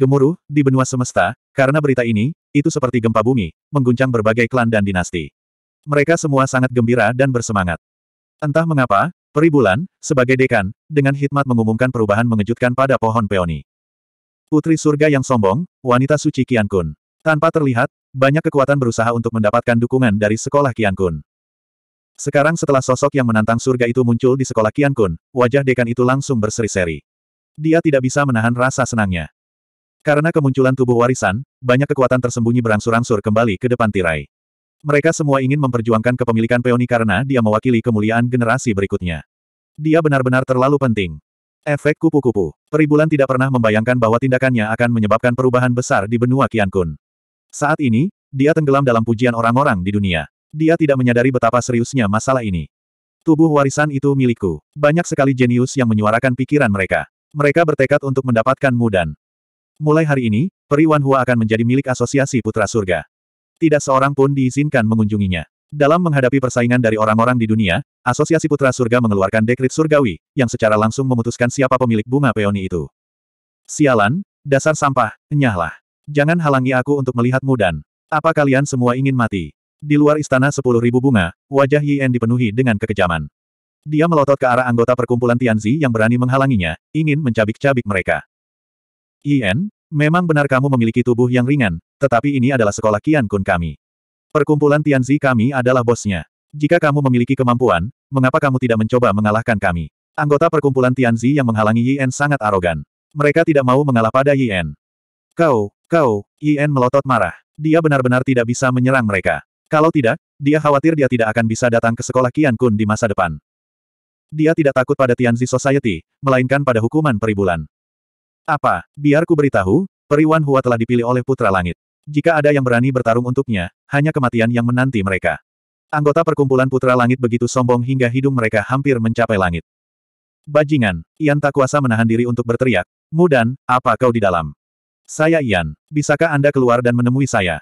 gemuruh, di benua semesta, karena berita ini, itu seperti gempa bumi, mengguncang berbagai klan dan dinasti. Mereka semua sangat gembira dan bersemangat. Entah mengapa, Peribulan, sebagai dekan, dengan hikmat mengumumkan perubahan mengejutkan pada pohon peoni. Putri surga yang sombong, wanita suci Kian Kun. Tanpa terlihat, banyak kekuatan berusaha untuk mendapatkan dukungan dari sekolah Kian Kun. Sekarang setelah sosok yang menantang surga itu muncul di sekolah Kian Kun, wajah dekan itu langsung berseri-seri. Dia tidak bisa menahan rasa senangnya. Karena kemunculan tubuh warisan, banyak kekuatan tersembunyi berangsur-angsur kembali ke depan tirai. Mereka semua ingin memperjuangkan kepemilikan peoni karena dia mewakili kemuliaan generasi berikutnya. Dia benar-benar terlalu penting. Efek kupu-kupu. Peribulan tidak pernah membayangkan bahwa tindakannya akan menyebabkan perubahan besar di benua Qiankun. Saat ini, dia tenggelam dalam pujian orang-orang di dunia. Dia tidak menyadari betapa seriusnya masalah ini. Tubuh warisan itu milikku. Banyak sekali jenius yang menyuarakan pikiran mereka. Mereka bertekad untuk mendapatkan mudan. Mulai hari ini, Peri Wanhua akan menjadi milik Asosiasi Putra Surga. Tidak seorang pun diizinkan mengunjunginya. Dalam menghadapi persaingan dari orang-orang di dunia, Asosiasi Putra Surga mengeluarkan dekrit surgawi, yang secara langsung memutuskan siapa pemilik bunga peoni itu. Sialan, dasar sampah, nyahlah. Jangan halangi aku untuk melihatmu dan apa kalian semua ingin mati? Di luar istana sepuluh ribu bunga, wajah En dipenuhi dengan kekejaman. Dia melotot ke arah anggota perkumpulan Tianzi yang berani menghalanginya, ingin mencabik-cabik mereka. Yen, memang benar kamu memiliki tubuh yang ringan, tetapi ini adalah sekolah Kian Kun kami. Perkumpulan Tianzi kami adalah bosnya. Jika kamu memiliki kemampuan, mengapa kamu tidak mencoba mengalahkan kami? Anggota perkumpulan Tianzi yang menghalangi Yen sangat arogan. Mereka tidak mau mengalah pada Yen. Kau, kau, Yen melotot marah. Dia benar-benar tidak bisa menyerang mereka. Kalau tidak, dia khawatir dia tidak akan bisa datang ke sekolah Kian Kun di masa depan. Dia tidak takut pada Tianzi Society, melainkan pada hukuman peribulan. Apa, biar ku beritahu, Periwan Hua telah dipilih oleh Putra Langit. Jika ada yang berani bertarung untuknya, hanya kematian yang menanti mereka. Anggota perkumpulan Putra Langit begitu sombong hingga hidung mereka hampir mencapai langit. Bajingan, Ian tak kuasa menahan diri untuk berteriak, Mudan, apa kau di dalam? Saya Ian, bisakah Anda keluar dan menemui saya?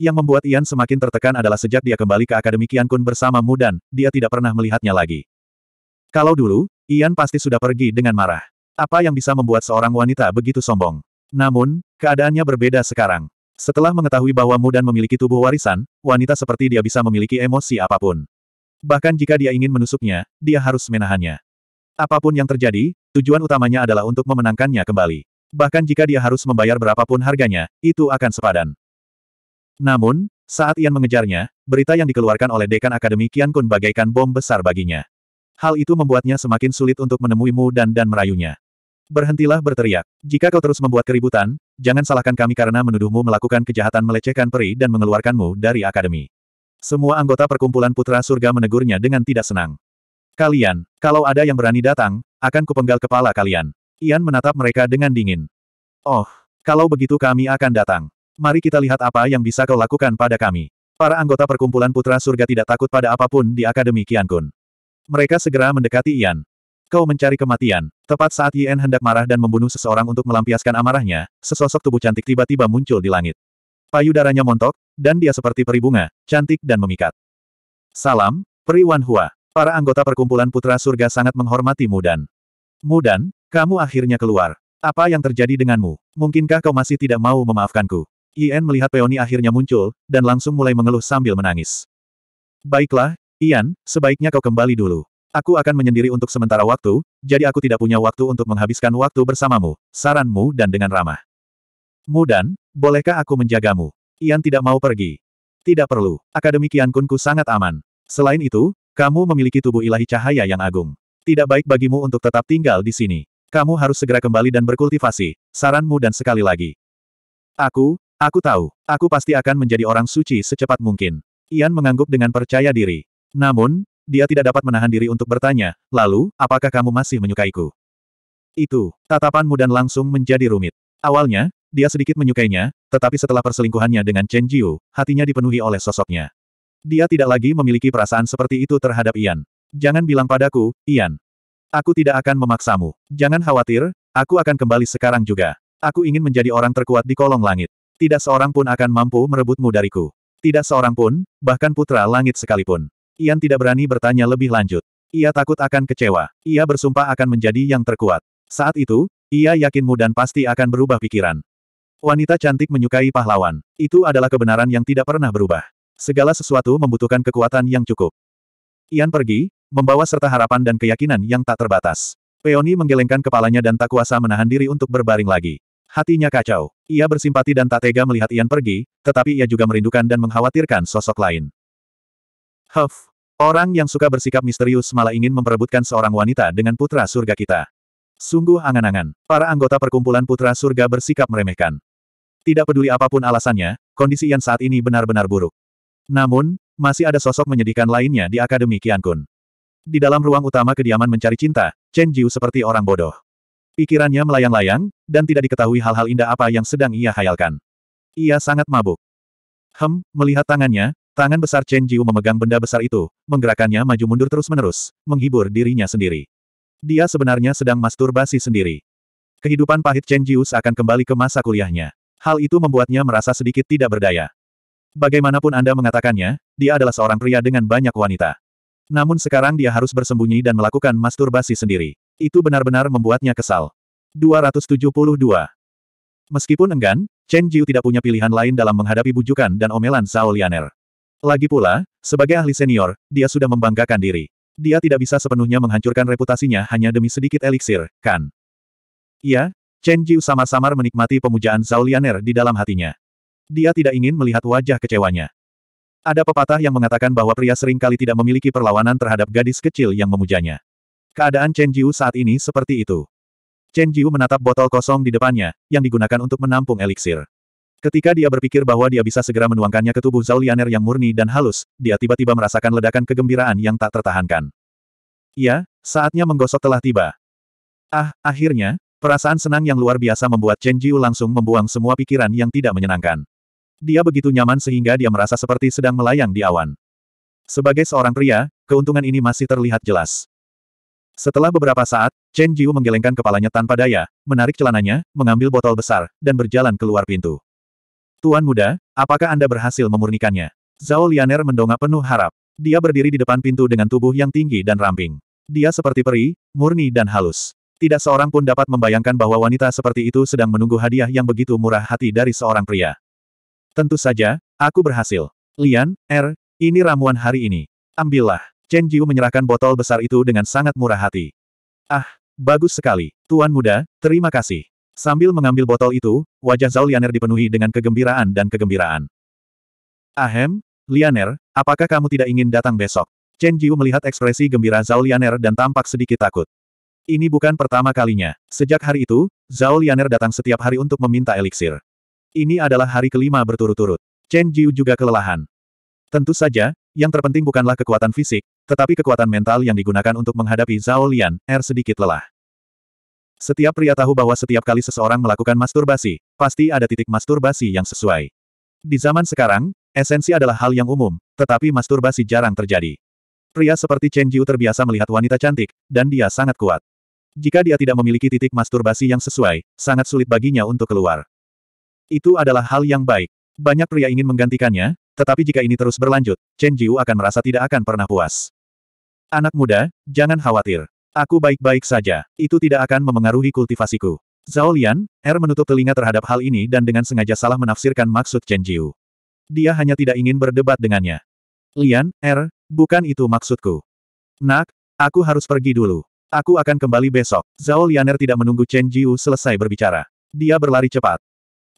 Yang membuat Ian semakin tertekan adalah sejak dia kembali ke Akademi Kian Kun bersama Mudan, dia tidak pernah melihatnya lagi. Kalau dulu, Ian pasti sudah pergi dengan marah. Apa yang bisa membuat seorang wanita begitu sombong? Namun, keadaannya berbeda sekarang. Setelah mengetahui bahwa Mudan memiliki tubuh warisan, wanita seperti dia bisa memiliki emosi apapun. Bahkan jika dia ingin menusuknya, dia harus menahannya. Apapun yang terjadi, tujuan utamanya adalah untuk memenangkannya kembali. Bahkan jika dia harus membayar berapapun harganya, itu akan sepadan. Namun, saat Ian mengejarnya, berita yang dikeluarkan oleh dekan akademi Kian Kun bagaikan bom besar baginya. Hal itu membuatnya semakin sulit untuk menemui Mu Dan dan merayunya. Berhentilah berteriak. Jika kau terus membuat keributan, jangan salahkan kami karena menuduhmu melakukan kejahatan melecehkan peri dan mengeluarkanmu dari akademi. Semua anggota perkumpulan Putra Surga menegurnya dengan tidak senang. Kalian, kalau ada yang berani datang, akan kupenggal kepala kalian. Ian menatap mereka dengan dingin. Oh, kalau begitu kami akan datang. Mari kita lihat apa yang bisa kau lakukan pada kami. Para anggota perkumpulan Putra Surga tidak takut pada apapun di Akademi Kiankun. Mereka segera mendekati Ian. Kau mencari kematian. Tepat saat Yen hendak marah dan membunuh seseorang untuk melampiaskan amarahnya, sesosok tubuh cantik tiba-tiba muncul di langit. Payudaranya montok, dan dia seperti peri bunga, cantik dan memikat. Salam, Peri Wan Hua. Para anggota perkumpulan Putra Surga sangat menghormati Mudan. Mudan, kamu akhirnya keluar. Apa yang terjadi denganmu? Mungkinkah kau masih tidak mau memaafkanku? Ian melihat peoni akhirnya muncul, dan langsung mulai mengeluh sambil menangis. Baiklah, Ian, sebaiknya kau kembali dulu. Aku akan menyendiri untuk sementara waktu, jadi aku tidak punya waktu untuk menghabiskan waktu bersamamu, saranmu dan dengan ramah. Mu dan, bolehkah aku menjagamu? Ian tidak mau pergi. Tidak perlu, Akademi Kiankunku sangat aman. Selain itu, kamu memiliki tubuh ilahi cahaya yang agung. Tidak baik bagimu untuk tetap tinggal di sini. Kamu harus segera kembali dan berkultivasi, saranmu dan sekali lagi. Aku, aku tahu, aku pasti akan menjadi orang suci secepat mungkin. Ian mengangguk dengan percaya diri. Namun, dia tidak dapat menahan diri untuk bertanya, lalu, apakah kamu masih menyukaiku? Itu, tatapanmu dan langsung menjadi rumit. Awalnya, dia sedikit menyukainya, tetapi setelah perselingkuhannya dengan Chen Jiu, hatinya dipenuhi oleh sosoknya. Dia tidak lagi memiliki perasaan seperti itu terhadap Ian. Jangan bilang padaku, Ian. Aku tidak akan memaksamu. Jangan khawatir, aku akan kembali sekarang juga. Aku ingin menjadi orang terkuat di kolong langit. Tidak seorang pun akan mampu merebutmu dariku. Tidak seorang pun, bahkan putra langit sekalipun. Ian tidak berani bertanya lebih lanjut. Ia takut akan kecewa. Ia bersumpah akan menjadi yang terkuat. Saat itu, ia yakinmu dan pasti akan berubah pikiran. Wanita cantik menyukai pahlawan. Itu adalah kebenaran yang tidak pernah berubah. Segala sesuatu membutuhkan kekuatan yang cukup. Ian pergi, membawa serta harapan dan keyakinan yang tak terbatas. Peony menggelengkan kepalanya dan tak kuasa menahan diri untuk berbaring lagi. Hatinya kacau. Ia bersimpati dan tak tega melihat Ian pergi, tetapi ia juga merindukan dan mengkhawatirkan sosok lain. Huff. Orang yang suka bersikap misterius malah ingin memperebutkan seorang wanita dengan putra surga kita. Sungguh angan-angan. Para anggota perkumpulan putra surga bersikap meremehkan. Tidak peduli apapun alasannya, kondisi yang saat ini benar-benar buruk. Namun, masih ada sosok menyedihkan lainnya di Akademi Kun. Di dalam ruang utama kediaman mencari cinta, Chen Jiu seperti orang bodoh. Pikirannya melayang-layang, dan tidak diketahui hal-hal indah apa yang sedang ia hayalkan. Ia sangat mabuk. Hem, melihat tangannya, Tangan besar Chen Jiu memegang benda besar itu, menggerakkannya maju mundur terus-menerus, menghibur dirinya sendiri. Dia sebenarnya sedang masturbasi sendiri. Kehidupan pahit Chen Jiu akan kembali ke masa kuliahnya. Hal itu membuatnya merasa sedikit tidak berdaya. Bagaimanapun Anda mengatakannya, dia adalah seorang pria dengan banyak wanita. Namun sekarang dia harus bersembunyi dan melakukan masturbasi sendiri. Itu benar-benar membuatnya kesal. 272. Meskipun enggan, Chen Jiu tidak punya pilihan lain dalam menghadapi bujukan dan omelan Zhao Lianer. Lagi pula, sebagai ahli senior, dia sudah membanggakan diri. Dia tidak bisa sepenuhnya menghancurkan reputasinya hanya demi sedikit eliksir, kan? Iya, Chen Jiu samar-samar menikmati pemujaan Zhao Lianer di dalam hatinya. Dia tidak ingin melihat wajah kecewanya. Ada pepatah yang mengatakan bahwa pria seringkali tidak memiliki perlawanan terhadap gadis kecil yang memujanya. Keadaan Chen Jiu saat ini seperti itu. Chen Jiu menatap botol kosong di depannya, yang digunakan untuk menampung eliksir. Ketika dia berpikir bahwa dia bisa segera menuangkannya ke tubuh Zaulianer yang murni dan halus, dia tiba-tiba merasakan ledakan kegembiraan yang tak tertahankan. Ya, saatnya menggosok telah tiba. Ah, akhirnya, perasaan senang yang luar biasa membuat Chen Jiu langsung membuang semua pikiran yang tidak menyenangkan. Dia begitu nyaman sehingga dia merasa seperti sedang melayang di awan. Sebagai seorang pria, keuntungan ini masih terlihat jelas. Setelah beberapa saat, Chen Jiu menggelengkan kepalanya tanpa daya, menarik celananya, mengambil botol besar, dan berjalan keluar pintu. Tuan muda, apakah Anda berhasil memurnikannya? Zhao Lianer mendongak penuh harap. Dia berdiri di depan pintu dengan tubuh yang tinggi dan ramping. Dia seperti peri, murni dan halus. Tidak seorang pun dapat membayangkan bahwa wanita seperti itu sedang menunggu hadiah yang begitu murah hati dari seorang pria. Tentu saja, aku berhasil. Lian, Er, ini ramuan hari ini. Ambillah. Chen Jiu menyerahkan botol besar itu dengan sangat murah hati. Ah, bagus sekali. Tuan muda, terima kasih. Sambil mengambil botol itu, wajah Zhao Lianer dipenuhi dengan kegembiraan dan kegembiraan. Ahem, Lianer, apakah kamu tidak ingin datang besok? Chen Jiu melihat ekspresi gembira Zhao Lianer dan tampak sedikit takut. Ini bukan pertama kalinya. Sejak hari itu, Zhao Lianer datang setiap hari untuk meminta eliksir. Ini adalah hari kelima berturut-turut. Chen Jiu juga kelelahan. Tentu saja, yang terpenting bukanlah kekuatan fisik, tetapi kekuatan mental yang digunakan untuk menghadapi Zhao Lian, er sedikit lelah. Setiap pria tahu bahwa setiap kali seseorang melakukan masturbasi, pasti ada titik masturbasi yang sesuai. Di zaman sekarang, esensi adalah hal yang umum, tetapi masturbasi jarang terjadi. Pria seperti Chen Jiu terbiasa melihat wanita cantik, dan dia sangat kuat. Jika dia tidak memiliki titik masturbasi yang sesuai, sangat sulit baginya untuk keluar. Itu adalah hal yang baik. Banyak pria ingin menggantikannya, tetapi jika ini terus berlanjut, Chen Jiu akan merasa tidak akan pernah puas. Anak muda, jangan khawatir. Aku baik-baik saja. Itu tidak akan memengaruhi kultivasiku. Zhao Lian, Er menutup telinga terhadap hal ini dan dengan sengaja salah menafsirkan maksud Chen Jiu. Dia hanya tidak ingin berdebat dengannya. Lian, Er, bukan itu maksudku. Nak, aku harus pergi dulu. Aku akan kembali besok. Zhao Lianer tidak menunggu Chen Jiu selesai berbicara. Dia berlari cepat.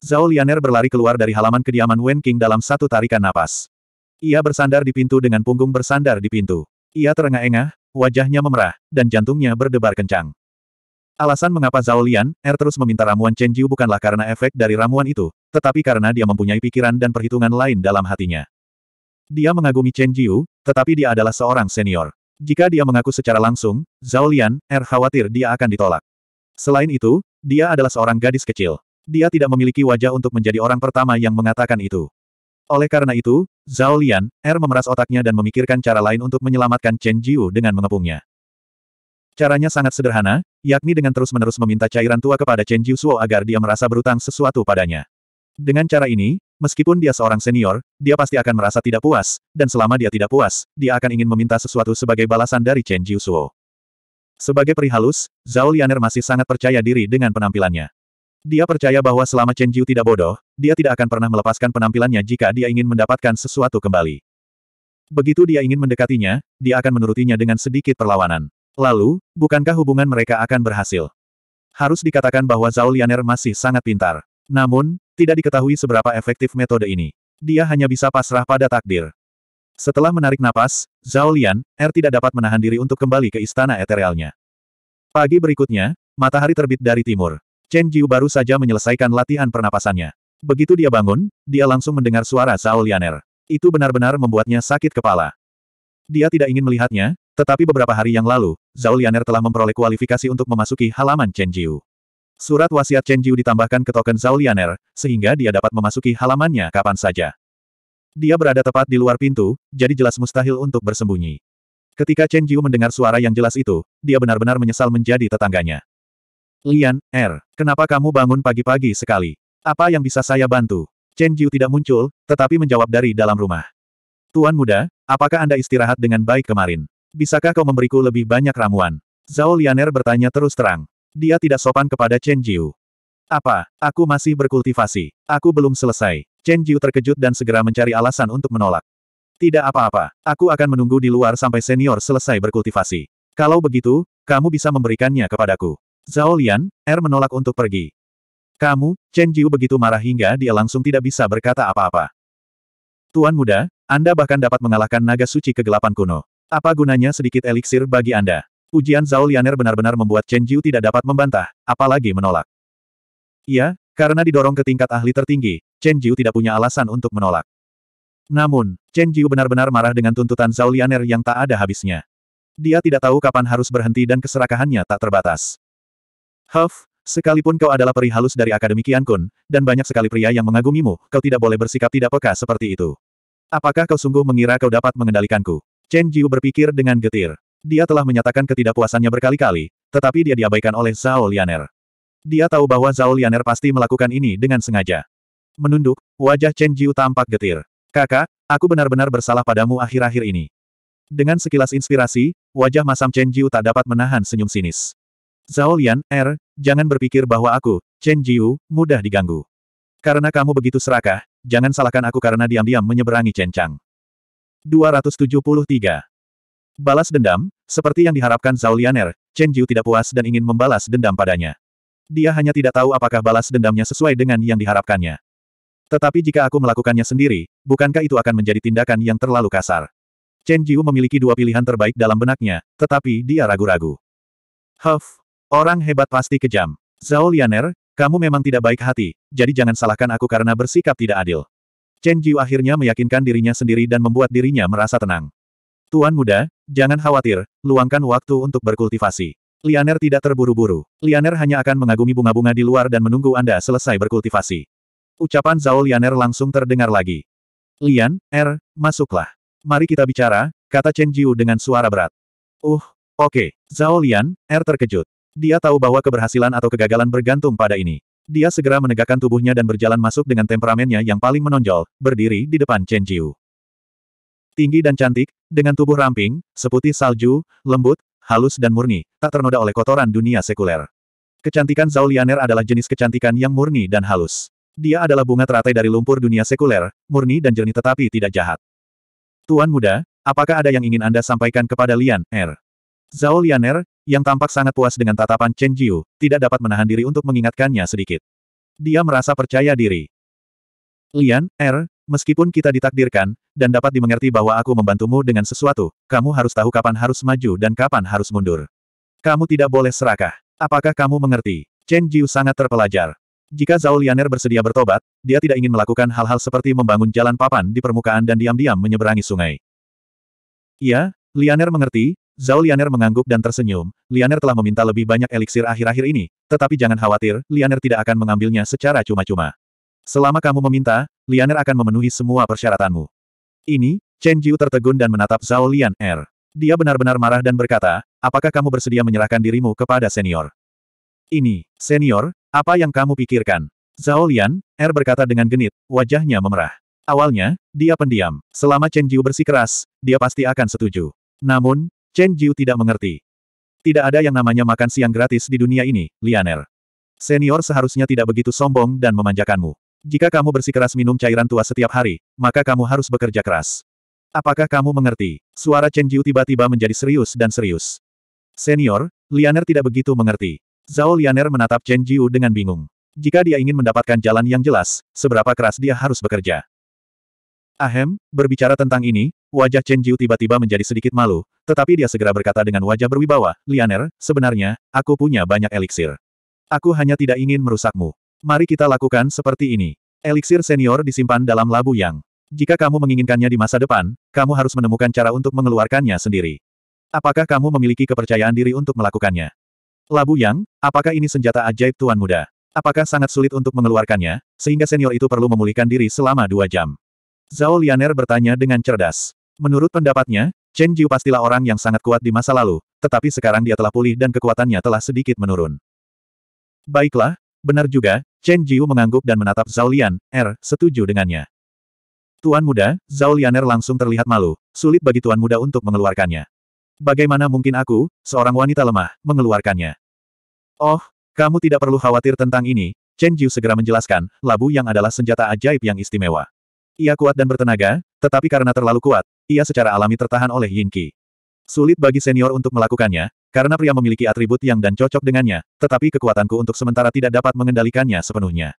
Zhao Lianer berlari keluar dari halaman kediaman Wen King dalam satu tarikan napas. Ia bersandar di pintu dengan punggung bersandar di pintu. Ia terengah-engah, wajahnya memerah, dan jantungnya berdebar kencang. Alasan mengapa Zhao Lian, Er terus meminta ramuan Chen Jiu bukanlah karena efek dari ramuan itu, tetapi karena dia mempunyai pikiran dan perhitungan lain dalam hatinya. Dia mengagumi Chen Jiu, tetapi dia adalah seorang senior. Jika dia mengaku secara langsung, Zhao Lian, Er khawatir dia akan ditolak. Selain itu, dia adalah seorang gadis kecil. Dia tidak memiliki wajah untuk menjadi orang pertama yang mengatakan itu. Oleh karena itu, Zhao Lian, Er memeras otaknya dan memikirkan cara lain untuk menyelamatkan Chen Jiu dengan mengepungnya. Caranya sangat sederhana, yakni dengan terus-menerus meminta cairan tua kepada Chen Jiu Suo agar dia merasa berutang sesuatu padanya. Dengan cara ini, meskipun dia seorang senior, dia pasti akan merasa tidak puas, dan selama dia tidak puas, dia akan ingin meminta sesuatu sebagai balasan dari Chen Jiu Suo. Sebagai peri halus, Zhao Lianer masih sangat percaya diri dengan penampilannya. Dia percaya bahwa selama Chen Jiu tidak bodoh, dia tidak akan pernah melepaskan penampilannya jika dia ingin mendapatkan sesuatu kembali. Begitu dia ingin mendekatinya, dia akan menurutinya dengan sedikit perlawanan. Lalu, bukankah hubungan mereka akan berhasil? Harus dikatakan bahwa Zhao Lianer masih sangat pintar. Namun, tidak diketahui seberapa efektif metode ini. Dia hanya bisa pasrah pada takdir. Setelah menarik napas, Zhao Lian, Er tidak dapat menahan diri untuk kembali ke istana eterealnya. Pagi berikutnya, matahari terbit dari timur. Chen Jiu baru saja menyelesaikan latihan pernapasannya. Begitu dia bangun, dia langsung mendengar suara Zhao Lianer. Itu benar-benar membuatnya sakit kepala. Dia tidak ingin melihatnya, tetapi beberapa hari yang lalu, Zhao Lianer telah memperoleh kualifikasi untuk memasuki halaman Chen Jiu. Surat wasiat Chen Jiu ditambahkan ke token Zhao Lianer, sehingga dia dapat memasuki halamannya kapan saja. Dia berada tepat di luar pintu, jadi jelas mustahil untuk bersembunyi. Ketika Chen Jiu mendengar suara yang jelas itu, dia benar-benar menyesal menjadi tetangganya. Lian, Er, kenapa kamu bangun pagi-pagi sekali? Apa yang bisa saya bantu? Chen Jiu tidak muncul, tetapi menjawab dari dalam rumah. Tuan muda, apakah Anda istirahat dengan baik kemarin? Bisakah kau memberiku lebih banyak ramuan? Zhao Lianer bertanya terus terang. Dia tidak sopan kepada Chen Jiu. Apa, aku masih berkultivasi. Aku belum selesai. Chen Jiu terkejut dan segera mencari alasan untuk menolak. Tidak apa-apa, aku akan menunggu di luar sampai senior selesai berkultivasi. Kalau begitu, kamu bisa memberikannya kepadaku. Zhao Lian, Er menolak untuk pergi. Kamu, Chen Jiu begitu marah hingga dia langsung tidak bisa berkata apa-apa. Tuan muda, Anda bahkan dapat mengalahkan naga suci kegelapan kuno. Apa gunanya sedikit eliksir bagi Anda? Ujian Zhao Lianer benar-benar membuat Chen Jiu tidak dapat membantah, apalagi menolak. Iya, karena didorong ke tingkat ahli tertinggi, Chen Jiu tidak punya alasan untuk menolak. Namun, Chen Jiu benar-benar marah dengan tuntutan Zhao Lianer yang tak ada habisnya. Dia tidak tahu kapan harus berhenti dan keserakahannya tak terbatas. Huff, sekalipun kau adalah peri halus dari Akademi Kian Kun, dan banyak sekali pria yang mengagumimu, kau tidak boleh bersikap tidak peka seperti itu. Apakah kau sungguh mengira kau dapat mengendalikanku? Chen Jiu berpikir dengan getir. Dia telah menyatakan ketidakpuasannya berkali-kali, tetapi dia diabaikan oleh Zhao Lianer. Dia tahu bahwa Zhao Lianer pasti melakukan ini dengan sengaja. Menunduk, wajah Chen Jiu tampak getir. Kakak, aku benar-benar bersalah padamu akhir-akhir ini. Dengan sekilas inspirasi, wajah masam Chen Jiu tak dapat menahan senyum sinis. Zhao Lian, Er, jangan berpikir bahwa aku, Chen Jiu, mudah diganggu. Karena kamu begitu serakah, jangan salahkan aku karena diam-diam menyeberangi Chen Chang. 273. Balas dendam, seperti yang diharapkan Zhao Lian Er, Chen Jiu tidak puas dan ingin membalas dendam padanya. Dia hanya tidak tahu apakah balas dendamnya sesuai dengan yang diharapkannya. Tetapi jika aku melakukannya sendiri, bukankah itu akan menjadi tindakan yang terlalu kasar? Chen Jiu memiliki dua pilihan terbaik dalam benaknya, tetapi dia ragu-ragu. Huff, Orang hebat pasti kejam. Zhao Lianer, kamu memang tidak baik hati, jadi jangan salahkan aku karena bersikap tidak adil. Chen Jiu akhirnya meyakinkan dirinya sendiri dan membuat dirinya merasa tenang. Tuan muda, jangan khawatir, luangkan waktu untuk berkultivasi. Lianer tidak terburu-buru. Lianer hanya akan mengagumi bunga-bunga di luar dan menunggu Anda selesai berkultivasi. Ucapan Zhao Lianer langsung terdengar lagi. Lian, Er, masuklah. Mari kita bicara, kata Chen Jiu dengan suara berat. Uh, oke. Okay. Zhao Lian, Er terkejut. Dia tahu bahwa keberhasilan atau kegagalan bergantung pada ini. Dia segera menegakkan tubuhnya dan berjalan masuk dengan temperamennya yang paling menonjol, berdiri di depan Chen Jiu. Tinggi dan cantik, dengan tubuh ramping, seputih salju, lembut, halus dan murni, tak ternoda oleh kotoran dunia sekuler. Kecantikan Zhao Lianer adalah jenis kecantikan yang murni dan halus. Dia adalah bunga teratai dari lumpur dunia sekuler, murni dan jernih tetapi tidak jahat. Tuan muda, apakah ada yang ingin Anda sampaikan kepada Lian Er? Zhao Lianer, yang tampak sangat puas dengan tatapan Chen Jiu, tidak dapat menahan diri untuk mengingatkannya sedikit. Dia merasa percaya diri. Lian, Er, meskipun kita ditakdirkan, dan dapat dimengerti bahwa aku membantumu dengan sesuatu, kamu harus tahu kapan harus maju dan kapan harus mundur. Kamu tidak boleh serakah. Apakah kamu mengerti? Chen Jiu sangat terpelajar. Jika Zhao Lianer bersedia bertobat, dia tidak ingin melakukan hal-hal seperti membangun jalan papan di permukaan dan diam-diam menyeberangi sungai. Ya, Lianer mengerti, Zhao Lianer mengangguk dan tersenyum, Lianer telah meminta lebih banyak eliksir akhir-akhir ini, tetapi jangan khawatir, Lianer tidak akan mengambilnya secara cuma-cuma. Selama kamu meminta, Lianer akan memenuhi semua persyaratanmu. Ini, Chen Jiu tertegun dan menatap Zhao Lianer. Dia benar-benar marah dan berkata, apakah kamu bersedia menyerahkan dirimu kepada senior? Ini, senior, apa yang kamu pikirkan? Zhao Lian, Er berkata dengan genit, wajahnya memerah. Awalnya, dia pendiam. Selama Chen Jiu bersikeras, dia pasti akan setuju. Namun, Chen Jiu tidak mengerti. Tidak ada yang namanya makan siang gratis di dunia ini, Lianer. Senior seharusnya tidak begitu sombong dan memanjakanmu. Jika kamu bersikeras minum cairan tua setiap hari, maka kamu harus bekerja keras. Apakah kamu mengerti? Suara Chen Jiu tiba-tiba menjadi serius dan serius. Senior, Lianer tidak begitu mengerti. Zhao Lianer menatap Chen Jiu dengan bingung. Jika dia ingin mendapatkan jalan yang jelas, seberapa keras dia harus bekerja. Ahem, berbicara tentang ini, Wajah Chen Jiu tiba-tiba menjadi sedikit malu, tetapi dia segera berkata dengan wajah berwibawa, Lianer, sebenarnya, aku punya banyak eliksir. Aku hanya tidak ingin merusakmu. Mari kita lakukan seperti ini. Eliksir senior disimpan dalam labu yang. Jika kamu menginginkannya di masa depan, kamu harus menemukan cara untuk mengeluarkannya sendiri. Apakah kamu memiliki kepercayaan diri untuk melakukannya? Labu Yang, apakah ini senjata ajaib Tuan Muda? Apakah sangat sulit untuk mengeluarkannya, sehingga senior itu perlu memulihkan diri selama dua jam? Zhao Lianer bertanya dengan cerdas. Menurut pendapatnya, Chen Jiu pastilah orang yang sangat kuat di masa lalu, tetapi sekarang dia telah pulih dan kekuatannya telah sedikit menurun. Baiklah, benar juga, Chen Jiu mengangguk dan menatap Zhao Lian, Er, setuju dengannya. Tuan muda, Zhao Lianer langsung terlihat malu, sulit bagi tuan muda untuk mengeluarkannya. Bagaimana mungkin aku, seorang wanita lemah, mengeluarkannya? Oh, kamu tidak perlu khawatir tentang ini, Chen Jiu segera menjelaskan, labu yang adalah senjata ajaib yang istimewa. Ia kuat dan bertenaga, tetapi karena terlalu kuat, ia secara alami tertahan oleh Yin Qi. Sulit bagi senior untuk melakukannya, karena pria memiliki atribut yang dan cocok dengannya, tetapi kekuatanku untuk sementara tidak dapat mengendalikannya sepenuhnya.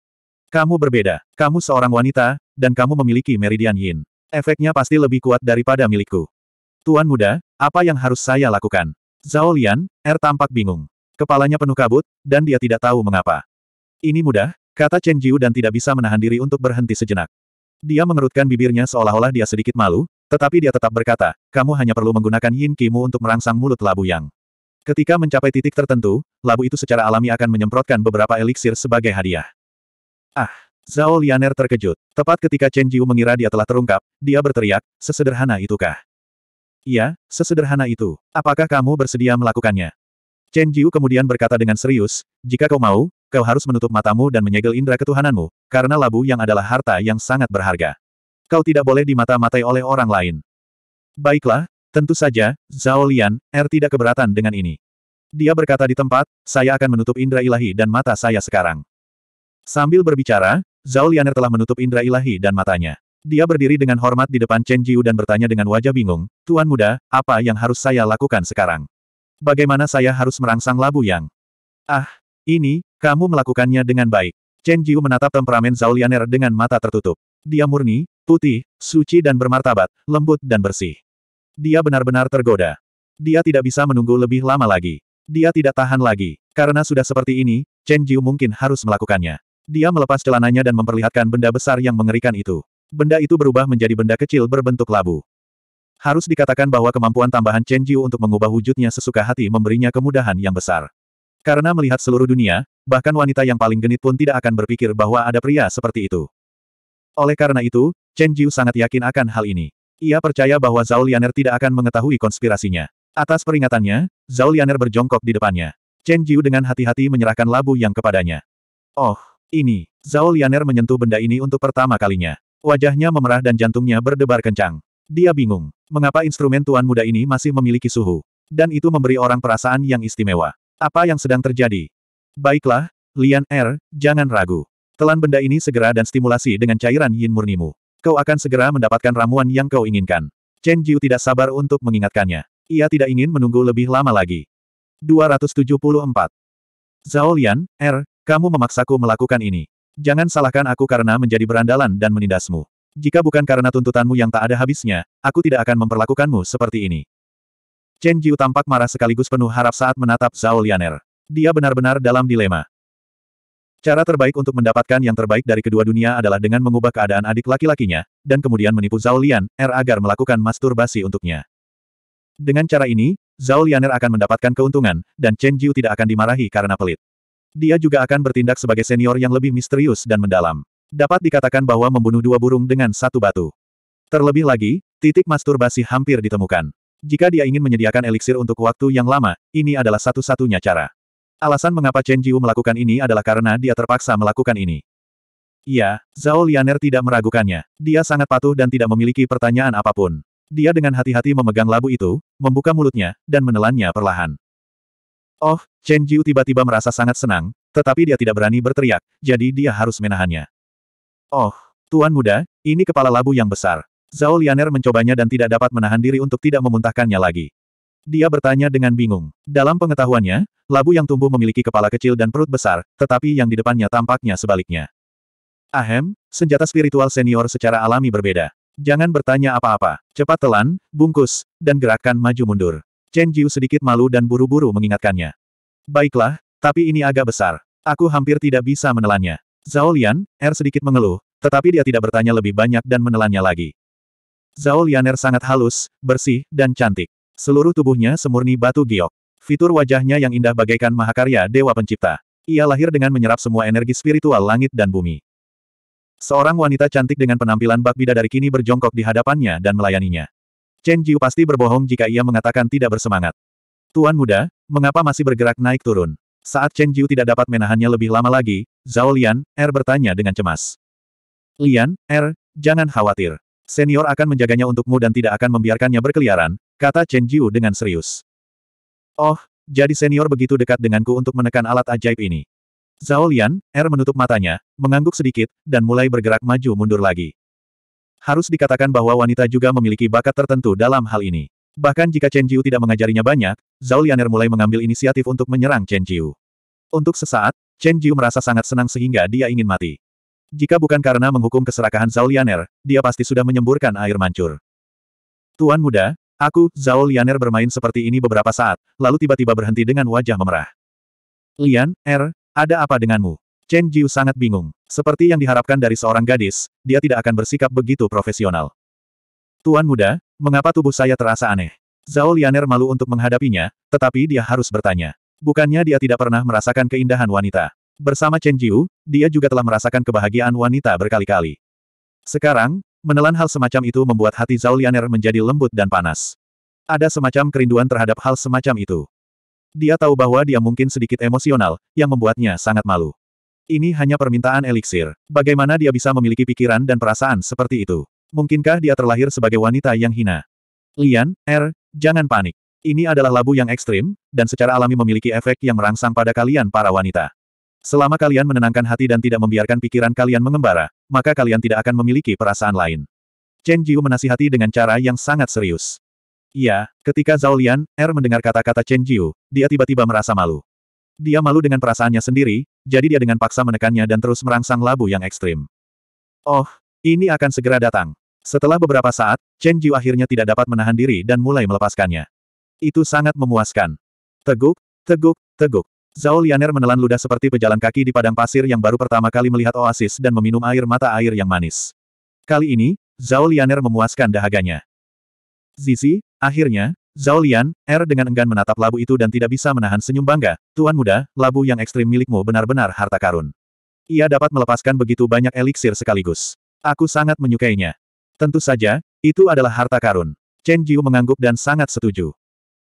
Kamu berbeda, kamu seorang wanita, dan kamu memiliki meridian yin. Efeknya pasti lebih kuat daripada milikku. Tuan muda, apa yang harus saya lakukan? Zhao Lian, Er tampak bingung. Kepalanya penuh kabut, dan dia tidak tahu mengapa. Ini mudah, kata Chen Jiu dan tidak bisa menahan diri untuk berhenti sejenak. Dia mengerutkan bibirnya seolah-olah dia sedikit malu, tetapi dia tetap berkata, kamu hanya perlu menggunakan yin kimu untuk merangsang mulut labu yang. Ketika mencapai titik tertentu, labu itu secara alami akan menyemprotkan beberapa eliksir sebagai hadiah. Ah, Zhao Lianer terkejut. Tepat ketika Chen Jiu mengira dia telah terungkap, dia berteriak, sesederhana itukah? Iya, sesederhana itu. Apakah kamu bersedia melakukannya? Chen Jiu kemudian berkata dengan serius, jika kau mau, kau harus menutup matamu dan menyegel indera ketuhananmu, karena labu yang adalah harta yang sangat berharga. Kau tidak boleh dimata-matai oleh orang lain. Baiklah, tentu saja, Zhao Lian, Er tidak keberatan dengan ini. Dia berkata di tempat, saya akan menutup indera ilahi dan mata saya sekarang. Sambil berbicara, Zhao Lianer telah menutup indera ilahi dan matanya. Dia berdiri dengan hormat di depan Chen Jiu dan bertanya dengan wajah bingung, Tuan muda, apa yang harus saya lakukan sekarang? Bagaimana saya harus merangsang labu yang? Ah, ini, kamu melakukannya dengan baik. Chen Jiu menatap temperamen Zhao Lianer dengan mata tertutup. Dia murni, putih, suci dan bermartabat, lembut dan bersih. Dia benar-benar tergoda. Dia tidak bisa menunggu lebih lama lagi. Dia tidak tahan lagi. Karena sudah seperti ini, Chen Jiu mungkin harus melakukannya. Dia melepas celananya dan memperlihatkan benda besar yang mengerikan itu. Benda itu berubah menjadi benda kecil berbentuk labu. Harus dikatakan bahwa kemampuan tambahan Chen Jiu untuk mengubah wujudnya sesuka hati memberinya kemudahan yang besar. Karena melihat seluruh dunia, bahkan wanita yang paling genit pun tidak akan berpikir bahwa ada pria seperti itu. Oleh karena itu, Chen Jiu sangat yakin akan hal ini. Ia percaya bahwa Zhao Lianer tidak akan mengetahui konspirasinya. Atas peringatannya, Zhao Lianer berjongkok di depannya. Chen Jiu dengan hati-hati menyerahkan labu yang kepadanya. Oh, ini. Zhao Lianer menyentuh benda ini untuk pertama kalinya. Wajahnya memerah dan jantungnya berdebar kencang. Dia bingung. Mengapa instrumen tuan muda ini masih memiliki suhu? Dan itu memberi orang perasaan yang istimewa. Apa yang sedang terjadi? Baiklah, Lian Er, jangan ragu. Telan benda ini segera dan stimulasi dengan cairan yin murnimu. Kau akan segera mendapatkan ramuan yang kau inginkan. Chen Jiu tidak sabar untuk mengingatkannya. Ia tidak ingin menunggu lebih lama lagi. 274. Zhao Lian, R, er, kamu memaksaku melakukan ini. Jangan salahkan aku karena menjadi berandalan dan menindasmu. Jika bukan karena tuntutanmu yang tak ada habisnya, aku tidak akan memperlakukanmu seperti ini. Chen Jiu tampak marah sekaligus penuh harap saat menatap Zhao Lian Er. Dia benar-benar dalam dilema. Cara terbaik untuk mendapatkan yang terbaik dari kedua dunia adalah dengan mengubah keadaan adik laki-lakinya, dan kemudian menipu Zhao Lian, Er agar melakukan masturbasi untuknya. Dengan cara ini, Zhao Lianer akan mendapatkan keuntungan, dan Chen Jiu tidak akan dimarahi karena pelit. Dia juga akan bertindak sebagai senior yang lebih misterius dan mendalam. Dapat dikatakan bahwa membunuh dua burung dengan satu batu. Terlebih lagi, titik masturbasi hampir ditemukan. Jika dia ingin menyediakan eliksir untuk waktu yang lama, ini adalah satu-satunya cara. Alasan mengapa Chen Jiu melakukan ini adalah karena dia terpaksa melakukan ini. Iya, Zhao Lianer tidak meragukannya. Dia sangat patuh dan tidak memiliki pertanyaan apapun. Dia dengan hati-hati memegang labu itu, membuka mulutnya, dan menelannya perlahan. Oh, Chen Jiu tiba-tiba merasa sangat senang, tetapi dia tidak berani berteriak, jadi dia harus menahannya. Oh, Tuan Muda, ini kepala labu yang besar. Zhao Lianer mencobanya dan tidak dapat menahan diri untuk tidak memuntahkannya lagi. Dia bertanya dengan bingung. Dalam pengetahuannya, labu yang tumbuh memiliki kepala kecil dan perut besar, tetapi yang di depannya tampaknya sebaliknya. Ahem, senjata spiritual senior secara alami berbeda. Jangan bertanya apa-apa. Cepat telan, bungkus, dan gerakan maju mundur. Chen Jiu sedikit malu dan buru-buru mengingatkannya. Baiklah, tapi ini agak besar. Aku hampir tidak bisa menelannya. Zhao Lian, Er sedikit mengeluh, tetapi dia tidak bertanya lebih banyak dan menelannya lagi. Zhao Lian Er sangat halus, bersih, dan cantik. Seluruh tubuhnya semurni batu giok. Fitur wajahnya yang indah bagaikan mahakarya Dewa Pencipta. Ia lahir dengan menyerap semua energi spiritual langit dan bumi. Seorang wanita cantik dengan penampilan bak dari kini berjongkok di hadapannya dan melayaninya. Chen Jiu pasti berbohong jika ia mengatakan tidak bersemangat. Tuan muda, mengapa masih bergerak naik turun? Saat Chen Jiu tidak dapat menahannya lebih lama lagi, Zhao Lian, Er bertanya dengan cemas. Lian, Er, jangan khawatir. Senior akan menjaganya untukmu dan tidak akan membiarkannya berkeliaran, Kata Chen Jiu dengan serius. Oh, jadi senior begitu dekat denganku untuk menekan alat ajaib ini. Zhao Lian, Er menutup matanya, mengangguk sedikit, dan mulai bergerak maju mundur lagi. Harus dikatakan bahwa wanita juga memiliki bakat tertentu dalam hal ini. Bahkan jika Chen Jiu tidak mengajarinya banyak, Zhao Lian Er mulai mengambil inisiatif untuk menyerang Chen Jiu. Untuk sesaat, Chen Jiu merasa sangat senang sehingga dia ingin mati. Jika bukan karena menghukum keserakahan Zhao Zaulianer, dia pasti sudah menyemburkan air mancur. Tuan muda, Aku, Zhao Lianer bermain seperti ini beberapa saat, lalu tiba-tiba berhenti dengan wajah memerah. Lian, Er, ada apa denganmu? Chen Jiu sangat bingung. Seperti yang diharapkan dari seorang gadis, dia tidak akan bersikap begitu profesional. Tuan muda, mengapa tubuh saya terasa aneh? Zhao Lianer malu untuk menghadapinya, tetapi dia harus bertanya. Bukannya dia tidak pernah merasakan keindahan wanita. Bersama Chen Jiu, dia juga telah merasakan kebahagiaan wanita berkali-kali. Sekarang, Menelan hal semacam itu membuat hati Zhao Lianer menjadi lembut dan panas. Ada semacam kerinduan terhadap hal semacam itu. Dia tahu bahwa dia mungkin sedikit emosional, yang membuatnya sangat malu. Ini hanya permintaan eliksir. Bagaimana dia bisa memiliki pikiran dan perasaan seperti itu? Mungkinkah dia terlahir sebagai wanita yang hina? Lian, Er, jangan panik. Ini adalah labu yang ekstrim, dan secara alami memiliki efek yang merangsang pada kalian para wanita. Selama kalian menenangkan hati dan tidak membiarkan pikiran kalian mengembara, maka kalian tidak akan memiliki perasaan lain. Chen Jiu menasihati dengan cara yang sangat serius. Iya, ketika Zhao Lian, Er mendengar kata-kata Chen Jiu, dia tiba-tiba merasa malu. Dia malu dengan perasaannya sendiri, jadi dia dengan paksa menekannya dan terus merangsang labu yang ekstrim. Oh, ini akan segera datang. Setelah beberapa saat, Chen Jiu akhirnya tidak dapat menahan diri dan mulai melepaskannya. Itu sangat memuaskan. Teguk, teguk, teguk. Zhao Lianer menelan ludah seperti pejalan kaki di padang pasir yang baru pertama kali melihat oasis dan meminum air mata air yang manis. Kali ini, Zhao Lianer memuaskan dahaganya. Zizi, akhirnya, Zhao Lian, Er dengan enggan menatap labu itu dan tidak bisa menahan senyum bangga, Tuan muda, labu yang ekstrim milikmu benar-benar harta karun. Ia dapat melepaskan begitu banyak eliksir sekaligus. Aku sangat menyukainya. Tentu saja, itu adalah harta karun. Chen Jiu mengangguk dan sangat setuju.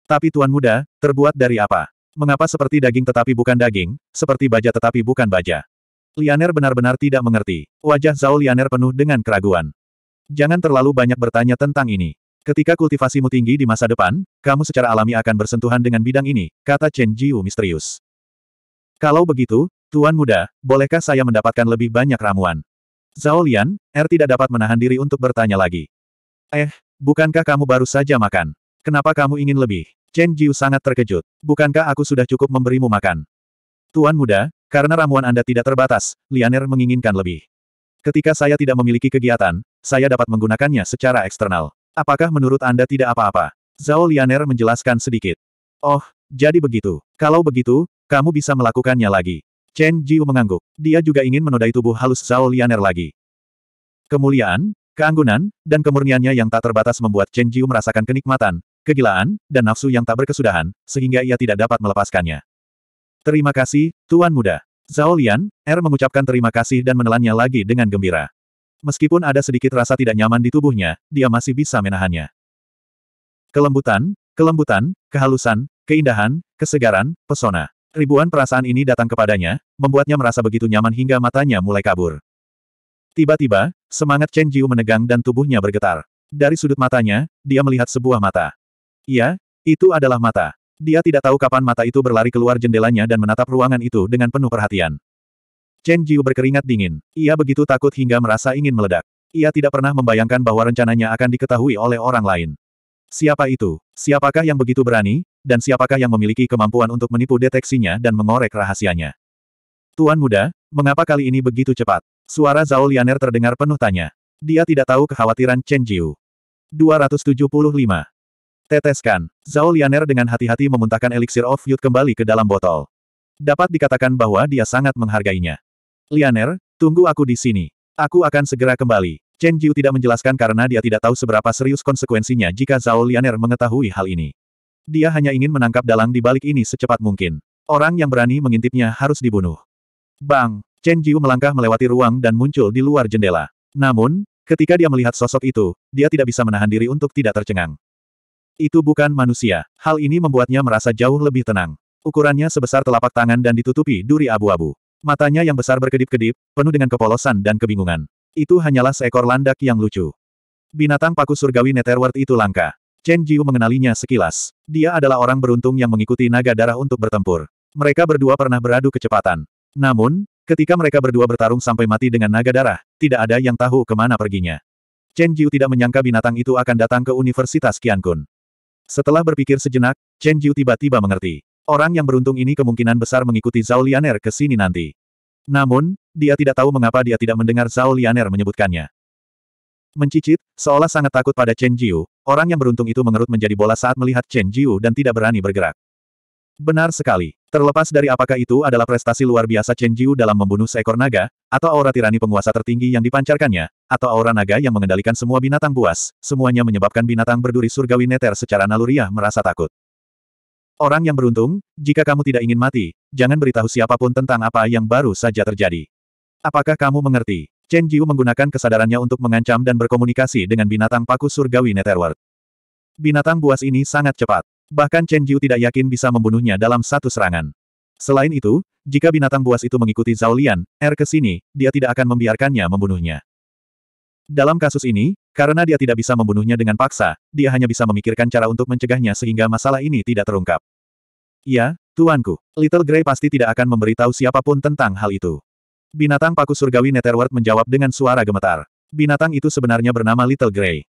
Tapi Tuan muda, terbuat dari apa? Mengapa seperti daging tetapi bukan daging, seperti baja tetapi bukan baja? Lianer benar-benar tidak mengerti. Wajah Zhao Lianer penuh dengan keraguan. Jangan terlalu banyak bertanya tentang ini. Ketika kultivasimu tinggi di masa depan, kamu secara alami akan bersentuhan dengan bidang ini, kata Chen Jiu misterius. Kalau begitu, Tuan Muda, bolehkah saya mendapatkan lebih banyak ramuan? Zhao Lian, Er tidak dapat menahan diri untuk bertanya lagi. Eh, bukankah kamu baru saja makan? Kenapa kamu ingin lebih? Chen Jiu sangat terkejut. Bukankah aku sudah cukup memberimu makan? Tuan muda, karena ramuan Anda tidak terbatas, Lianer menginginkan lebih. Ketika saya tidak memiliki kegiatan, saya dapat menggunakannya secara eksternal. Apakah menurut Anda tidak apa-apa? Zhao Lianer menjelaskan sedikit. Oh, jadi begitu. Kalau begitu, kamu bisa melakukannya lagi. Chen Jiu mengangguk. Dia juga ingin menodai tubuh halus Zhao Lianer lagi. Kemuliaan, keanggunan, dan kemurniannya yang tak terbatas membuat Chen Jiu merasakan kenikmatan, kegilaan, dan nafsu yang tak berkesudahan, sehingga ia tidak dapat melepaskannya. Terima kasih, Tuan Muda. Zhao Lian, Er mengucapkan terima kasih dan menelannya lagi dengan gembira. Meskipun ada sedikit rasa tidak nyaman di tubuhnya, dia masih bisa menahannya. Kelembutan, kelembutan, kehalusan, keindahan, kesegaran, pesona. Ribuan perasaan ini datang kepadanya, membuatnya merasa begitu nyaman hingga matanya mulai kabur. Tiba-tiba, semangat Chen Jiu menegang dan tubuhnya bergetar. Dari sudut matanya, dia melihat sebuah mata. Iya, itu adalah mata. Dia tidak tahu kapan mata itu berlari keluar jendelanya dan menatap ruangan itu dengan penuh perhatian. Chen Jiu berkeringat dingin. Ia begitu takut hingga merasa ingin meledak. Ia tidak pernah membayangkan bahwa rencananya akan diketahui oleh orang lain. Siapa itu? Siapakah yang begitu berani? Dan siapakah yang memiliki kemampuan untuk menipu deteksinya dan mengorek rahasianya? Tuan muda, mengapa kali ini begitu cepat? Suara Zhao Lianer terdengar penuh tanya. Dia tidak tahu kekhawatiran Chen Jiu. 275. Teteskan. Zhao Lianer dengan hati-hati memuntahkan elixir of youth kembali ke dalam botol. Dapat dikatakan bahwa dia sangat menghargainya. Lianer, tunggu aku di sini. Aku akan segera kembali. Chen Jiu tidak menjelaskan karena dia tidak tahu seberapa serius konsekuensinya jika Zhao Lianer mengetahui hal ini. Dia hanya ingin menangkap dalang di balik ini secepat mungkin. Orang yang berani mengintipnya harus dibunuh. Bang! Chen Jiu melangkah melewati ruang dan muncul di luar jendela. Namun, ketika dia melihat sosok itu, dia tidak bisa menahan diri untuk tidak tercengang. Itu bukan manusia. Hal ini membuatnya merasa jauh lebih tenang. Ukurannya sebesar telapak tangan dan ditutupi duri abu-abu. Matanya yang besar berkedip-kedip, penuh dengan kepolosan dan kebingungan. Itu hanyalah seekor landak yang lucu. Binatang paku surgawi Netherworld itu langka. Chen Jiu mengenalinya sekilas. Dia adalah orang beruntung yang mengikuti naga darah untuk bertempur. Mereka berdua pernah beradu kecepatan. Namun, ketika mereka berdua bertarung sampai mati dengan naga darah, tidak ada yang tahu kemana perginya. Chen Jiu tidak menyangka binatang itu akan datang ke Universitas Qiankun. Setelah berpikir sejenak, Chen Jiu tiba-tiba mengerti. Orang yang beruntung ini kemungkinan besar mengikuti Zhao Lianer ke sini nanti. Namun, dia tidak tahu mengapa dia tidak mendengar Zhao Lianer menyebutkannya. Mencicit, seolah sangat takut pada Chen Jiu, orang yang beruntung itu mengerut menjadi bola saat melihat Chen Jiu dan tidak berani bergerak. Benar sekali. Terlepas dari apakah itu adalah prestasi luar biasa Chen Jiu dalam membunuh seekor naga, atau aura tirani penguasa tertinggi yang dipancarkannya, atau aura naga yang mengendalikan semua binatang buas, semuanya menyebabkan binatang berduri surgawi neter secara naluriah merasa takut. Orang yang beruntung, jika kamu tidak ingin mati, jangan beritahu siapapun tentang apa yang baru saja terjadi. Apakah kamu mengerti? Chen Jiu menggunakan kesadarannya untuk mengancam dan berkomunikasi dengan binatang paku surgawi Netherworld. Binatang buas ini sangat cepat. Bahkan Chen Jiu tidak yakin bisa membunuhnya dalam satu serangan. Selain itu, jika binatang buas itu mengikuti Zhao Lian, R er ke sini, dia tidak akan membiarkannya membunuhnya. Dalam kasus ini, karena dia tidak bisa membunuhnya dengan paksa, dia hanya bisa memikirkan cara untuk mencegahnya sehingga masalah ini tidak terungkap. Ya, tuanku, Little Grey pasti tidak akan memberitahu siapapun tentang hal itu. Binatang paku surgawi Netherworld menjawab dengan suara gemetar. Binatang itu sebenarnya bernama Little Grey.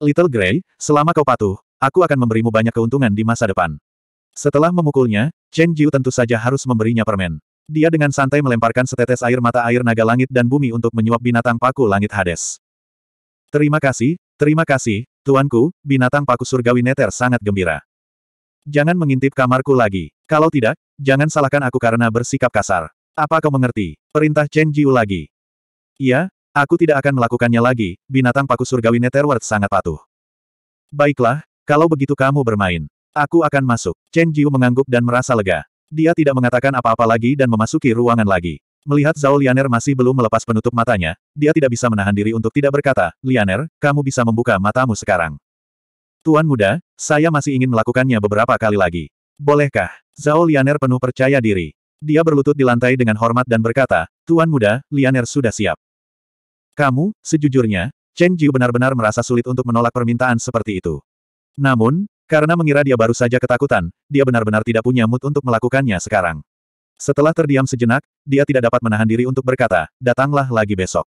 Little Grey, selama kau patuh, Aku akan memberimu banyak keuntungan di masa depan. Setelah memukulnya, Chen Jiu tentu saja harus memberinya permen. Dia dengan santai melemparkan setetes air mata air naga langit dan bumi untuk menyuap binatang paku langit Hades. Terima kasih, terima kasih, tuanku, binatang paku surgawi Neter sangat gembira. Jangan mengintip kamarku lagi. Kalau tidak, jangan salahkan aku karena bersikap kasar. Apa kau mengerti? Perintah Chen Jiu lagi. Iya, aku tidak akan melakukannya lagi, binatang paku surgawi Neterward sangat patuh. Baiklah, kalau begitu kamu bermain, aku akan masuk. Chen Jiu mengangguk dan merasa lega. Dia tidak mengatakan apa-apa lagi dan memasuki ruangan lagi. Melihat Zhao Lianer masih belum melepas penutup matanya, dia tidak bisa menahan diri untuk tidak berkata, Lianer, kamu bisa membuka matamu sekarang. Tuan muda, saya masih ingin melakukannya beberapa kali lagi. Bolehkah? Zhao Lianer penuh percaya diri. Dia berlutut di lantai dengan hormat dan berkata, Tuan muda, Lianer sudah siap. Kamu, sejujurnya, Chen Jiu benar-benar merasa sulit untuk menolak permintaan seperti itu. Namun, karena mengira dia baru saja ketakutan, dia benar-benar tidak punya mood untuk melakukannya sekarang. Setelah terdiam sejenak, dia tidak dapat menahan diri untuk berkata, datanglah lagi besok.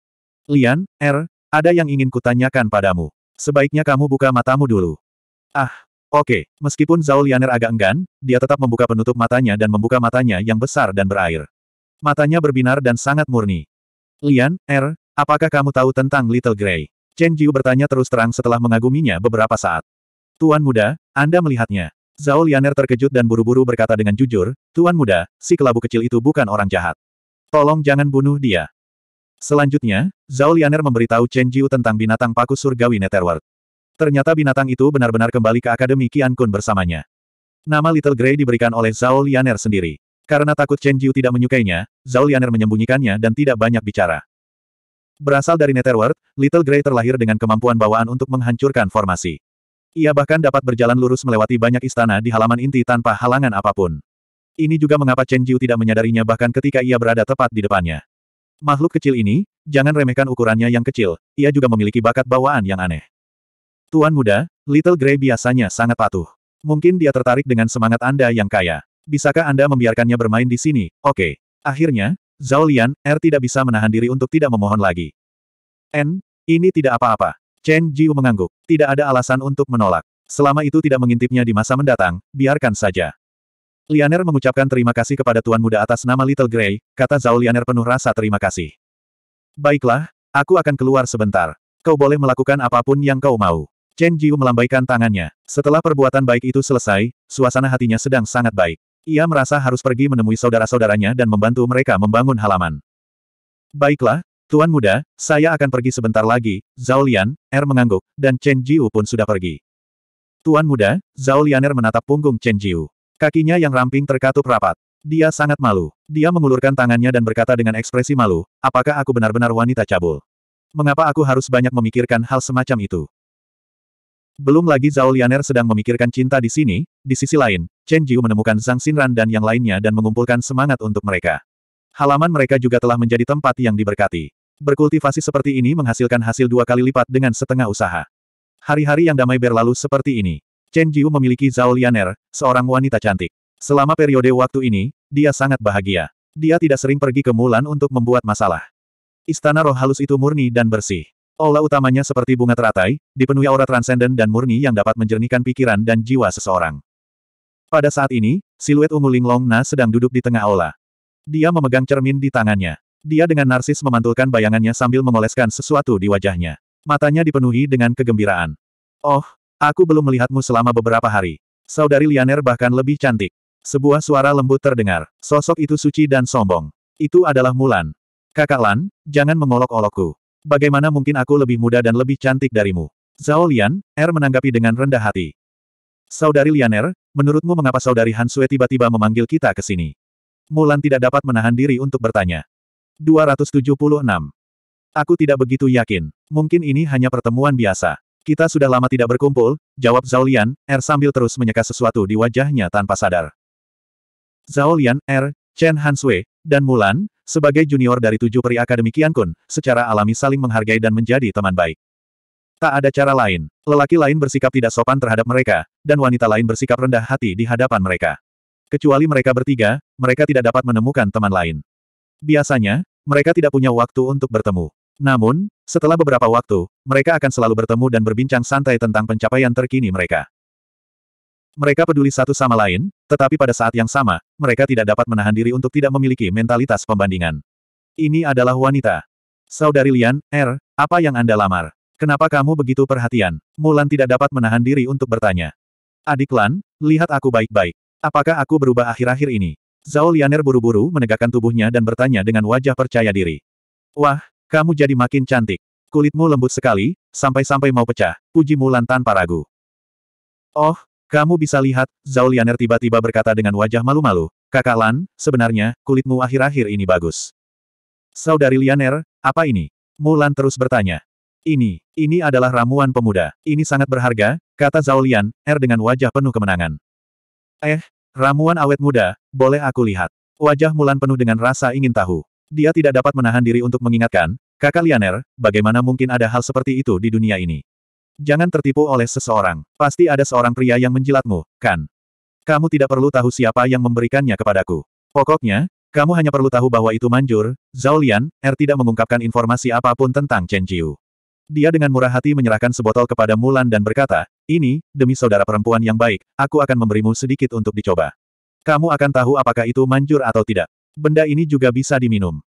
Lian, Er, ada yang ingin kutanyakan padamu. Sebaiknya kamu buka matamu dulu. Ah, oke. Okay. Meskipun Zhao Lianer agak enggan, dia tetap membuka penutup matanya dan membuka matanya yang besar dan berair. Matanya berbinar dan sangat murni. Lian, Er, apakah kamu tahu tentang Little Grey? Chen Jiu bertanya terus terang setelah mengaguminya beberapa saat. Tuan muda, Anda melihatnya. Zhao Lianer terkejut dan buru-buru berkata dengan jujur, Tuan muda, si kelabu kecil itu bukan orang jahat. Tolong jangan bunuh dia. Selanjutnya, Zhao Lianer memberitahu Chen Jiu tentang binatang paku surgawi Netherworld. Ternyata binatang itu benar-benar kembali ke Akademi Qian Kun bersamanya. Nama Little Grey diberikan oleh Zhao Lianer sendiri. Karena takut Chen Jiu tidak menyukainya, Zhao Lianer menyembunyikannya dan tidak banyak bicara. Berasal dari Netherworld, Little Grey terlahir dengan kemampuan bawaan untuk menghancurkan formasi. Ia bahkan dapat berjalan lurus melewati banyak istana di halaman inti tanpa halangan apapun. Ini juga mengapa Chen Jiu tidak menyadarinya bahkan ketika ia berada tepat di depannya. Makhluk kecil ini, jangan remehkan ukurannya yang kecil, ia juga memiliki bakat bawaan yang aneh. Tuan muda, Little Grey biasanya sangat patuh. Mungkin dia tertarik dengan semangat Anda yang kaya. Bisakah Anda membiarkannya bermain di sini? Oke. Okay. Akhirnya, Zhao Lian, R er tidak bisa menahan diri untuk tidak memohon lagi. N, ini tidak apa-apa. Chen Jiu mengangguk. Tidak ada alasan untuk menolak. Selama itu tidak mengintipnya di masa mendatang, biarkan saja. Lianer mengucapkan terima kasih kepada Tuan Muda atas nama Little Grey, kata Zhao Lianer penuh rasa terima kasih. Baiklah, aku akan keluar sebentar. Kau boleh melakukan apapun yang kau mau. Chen Jiu melambaikan tangannya. Setelah perbuatan baik itu selesai, suasana hatinya sedang sangat baik. Ia merasa harus pergi menemui saudara-saudaranya dan membantu mereka membangun halaman. Baiklah, Tuan muda, saya akan pergi sebentar lagi, Zhao Lian, Er mengangguk, dan Chen Jiu pun sudah pergi. Tuan muda, Zhao Lian Er menatap punggung Chen Jiu. Kakinya yang ramping terkatup rapat. Dia sangat malu. Dia mengulurkan tangannya dan berkata dengan ekspresi malu, apakah aku benar-benar wanita cabul? Mengapa aku harus banyak memikirkan hal semacam itu? Belum lagi Zhao Lianer sedang memikirkan cinta di sini, di sisi lain, Chen Jiu menemukan Zhang Xinran dan yang lainnya dan mengumpulkan semangat untuk mereka. Halaman mereka juga telah menjadi tempat yang diberkati. Berkultivasi seperti ini menghasilkan hasil dua kali lipat dengan setengah usaha. Hari-hari yang damai berlalu seperti ini. Chen Jiu memiliki Zhao Lianer, seorang wanita cantik. Selama periode waktu ini, dia sangat bahagia. Dia tidak sering pergi ke Mulan untuk membuat masalah. Istana roh halus itu murni dan bersih. Aula utamanya seperti bunga teratai, dipenuhi aura transenden dan murni yang dapat menjernihkan pikiran dan jiwa seseorang. Pada saat ini, siluet ungu Linglong Na sedang duduk di tengah aula. Dia memegang cermin di tangannya. Dia dengan narsis memantulkan bayangannya sambil mengoleskan sesuatu di wajahnya. Matanya dipenuhi dengan kegembiraan. Oh, aku belum melihatmu selama beberapa hari. Saudari Lianer bahkan lebih cantik. Sebuah suara lembut terdengar. Sosok itu suci dan sombong. Itu adalah Mulan. Kakak Lan, jangan mengolok-olokku. Bagaimana mungkin aku lebih muda dan lebih cantik darimu? Zhao Lian, Er menanggapi dengan rendah hati. Saudari Lianer, menurutmu mengapa saudari Han tiba-tiba memanggil kita ke sini? Mulan tidak dapat menahan diri untuk bertanya. 276. Aku tidak begitu yakin. Mungkin ini hanya pertemuan biasa. Kita sudah lama tidak berkumpul, jawab Zhao Lian, Er sambil terus menyeka sesuatu di wajahnya tanpa sadar. Zhao Lian, Er, Chen Hanswe, dan Mulan, sebagai junior dari tujuh peri Akademi Kun, secara alami saling menghargai dan menjadi teman baik. Tak ada cara lain. Lelaki lain bersikap tidak sopan terhadap mereka, dan wanita lain bersikap rendah hati di hadapan mereka. Kecuali mereka bertiga, mereka tidak dapat menemukan teman lain. Biasanya, mereka tidak punya waktu untuk bertemu. Namun, setelah beberapa waktu, mereka akan selalu bertemu dan berbincang santai tentang pencapaian terkini mereka. Mereka peduli satu sama lain, tetapi pada saat yang sama, mereka tidak dapat menahan diri untuk tidak memiliki mentalitas pembandingan. Ini adalah wanita. Saudari Lian, R, er, apa yang Anda lamar? Kenapa kamu begitu perhatian? Mulan tidak dapat menahan diri untuk bertanya. Adik Lan, lihat aku baik-baik. Apakah aku berubah akhir-akhir ini? Zhao Lianer buru-buru menegakkan tubuhnya dan bertanya dengan wajah percaya diri. Wah, kamu jadi makin cantik. Kulitmu lembut sekali, sampai-sampai mau pecah, puji Mulan tanpa ragu. Oh, kamu bisa lihat, Zhao Lianer tiba-tiba berkata dengan wajah malu-malu, Kakak Lan, sebenarnya, kulitmu akhir-akhir ini bagus. Saudari Lianer, apa ini? Mulan terus bertanya. Ini, ini adalah ramuan pemuda, ini sangat berharga, kata Zhao Lian, R er dengan wajah penuh kemenangan. Eh, Ramuan awet muda, boleh aku lihat. Wajah Mulan penuh dengan rasa ingin tahu. Dia tidak dapat menahan diri untuk mengingatkan, kakak Lianer, bagaimana mungkin ada hal seperti itu di dunia ini? Jangan tertipu oleh seseorang. Pasti ada seorang pria yang menjilatmu, kan? Kamu tidak perlu tahu siapa yang memberikannya kepadaku. Pokoknya, kamu hanya perlu tahu bahwa itu manjur, Zhao Lian, Er tidak mengungkapkan informasi apapun tentang Chen Jiu. Dia dengan murah hati menyerahkan sebotol kepada Mulan dan berkata, ini, demi saudara perempuan yang baik, aku akan memberimu sedikit untuk dicoba. Kamu akan tahu apakah itu manjur atau tidak. Benda ini juga bisa diminum.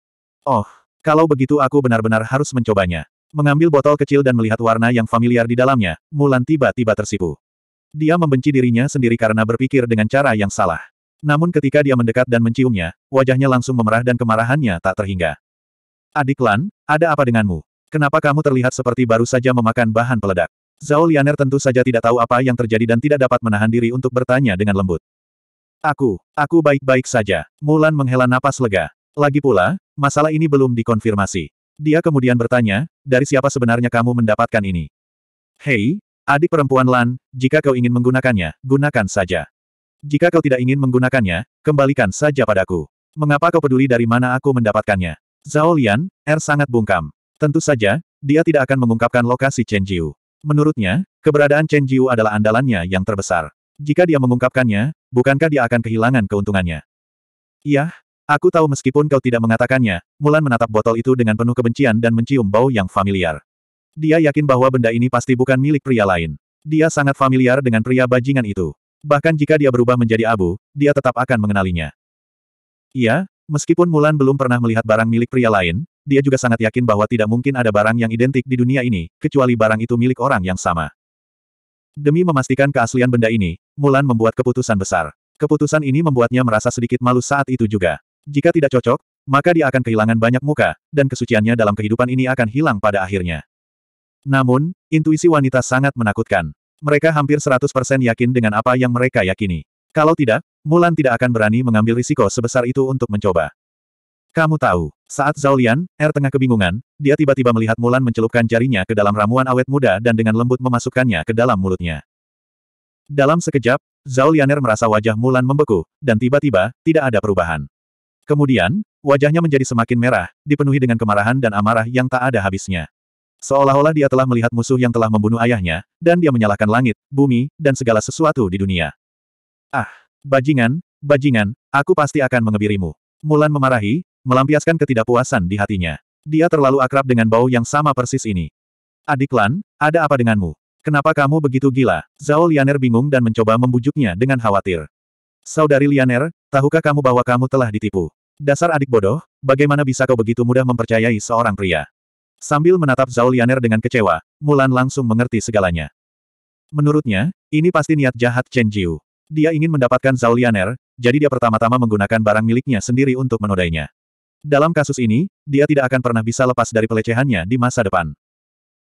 Oh, kalau begitu aku benar-benar harus mencobanya. Mengambil botol kecil dan melihat warna yang familiar di dalamnya, Mulan tiba-tiba tersipu. Dia membenci dirinya sendiri karena berpikir dengan cara yang salah. Namun ketika dia mendekat dan menciumnya, wajahnya langsung memerah dan kemarahannya tak terhingga. Adik Lan, ada apa denganmu? Kenapa kamu terlihat seperti baru saja memakan bahan peledak? Zhao Lianer tentu saja tidak tahu apa yang terjadi dan tidak dapat menahan diri untuk bertanya dengan lembut. Aku, aku baik-baik saja. Mulan menghela napas lega. Lagi pula, masalah ini belum dikonfirmasi. Dia kemudian bertanya, dari siapa sebenarnya kamu mendapatkan ini? Hei, adik perempuan Lan, jika kau ingin menggunakannya, gunakan saja. Jika kau tidak ingin menggunakannya, kembalikan saja padaku. Mengapa kau peduli dari mana aku mendapatkannya? Zhao Lian, Er sangat bungkam. Tentu saja, dia tidak akan mengungkapkan lokasi Chen Jiu. Menurutnya, keberadaan Chen Jiu adalah andalannya yang terbesar. Jika dia mengungkapkannya, bukankah dia akan kehilangan keuntungannya? Iya, aku tahu meskipun kau tidak mengatakannya, Mulan menatap botol itu dengan penuh kebencian dan mencium bau yang familiar. Dia yakin bahwa benda ini pasti bukan milik pria lain. Dia sangat familiar dengan pria bajingan itu. Bahkan jika dia berubah menjadi abu, dia tetap akan mengenalinya. Iya, meskipun Mulan belum pernah melihat barang milik pria lain, dia juga sangat yakin bahwa tidak mungkin ada barang yang identik di dunia ini, kecuali barang itu milik orang yang sama. Demi memastikan keaslian benda ini, Mulan membuat keputusan besar. Keputusan ini membuatnya merasa sedikit malu saat itu juga. Jika tidak cocok, maka dia akan kehilangan banyak muka, dan kesuciannya dalam kehidupan ini akan hilang pada akhirnya. Namun, intuisi wanita sangat menakutkan. Mereka hampir 100% yakin dengan apa yang mereka yakini. Kalau tidak, Mulan tidak akan berani mengambil risiko sebesar itu untuk mencoba. Kamu tahu, saat Zhao Lian, Er tengah kebingungan, dia tiba-tiba melihat Mulan mencelupkan jarinya ke dalam ramuan awet muda dan dengan lembut memasukkannya ke dalam mulutnya. Dalam sekejap, Zhao Lianer merasa wajah Mulan membeku, dan tiba-tiba, tidak ada perubahan. Kemudian, wajahnya menjadi semakin merah, dipenuhi dengan kemarahan dan amarah yang tak ada habisnya. Seolah-olah dia telah melihat musuh yang telah membunuh ayahnya, dan dia menyalahkan langit, bumi, dan segala sesuatu di dunia. Ah, bajingan, bajingan, aku pasti akan mengebirimu. Mulan memarahi, melampiaskan ketidakpuasan di hatinya. Dia terlalu akrab dengan bau yang sama persis ini. Adik Lan, ada apa denganmu? Kenapa kamu begitu gila? Zhao Lianer bingung dan mencoba membujuknya dengan khawatir. Saudari Lianer, tahukah kamu bahwa kamu telah ditipu? Dasar adik bodoh, bagaimana bisa kau begitu mudah mempercayai seorang pria? Sambil menatap Zhao Lianer dengan kecewa, Mulan langsung mengerti segalanya. Menurutnya, ini pasti niat jahat Chen Jiu. Dia ingin mendapatkan Zhao Lianer, jadi dia pertama-tama menggunakan barang miliknya sendiri untuk menodainya. Dalam kasus ini, dia tidak akan pernah bisa lepas dari pelecehannya di masa depan.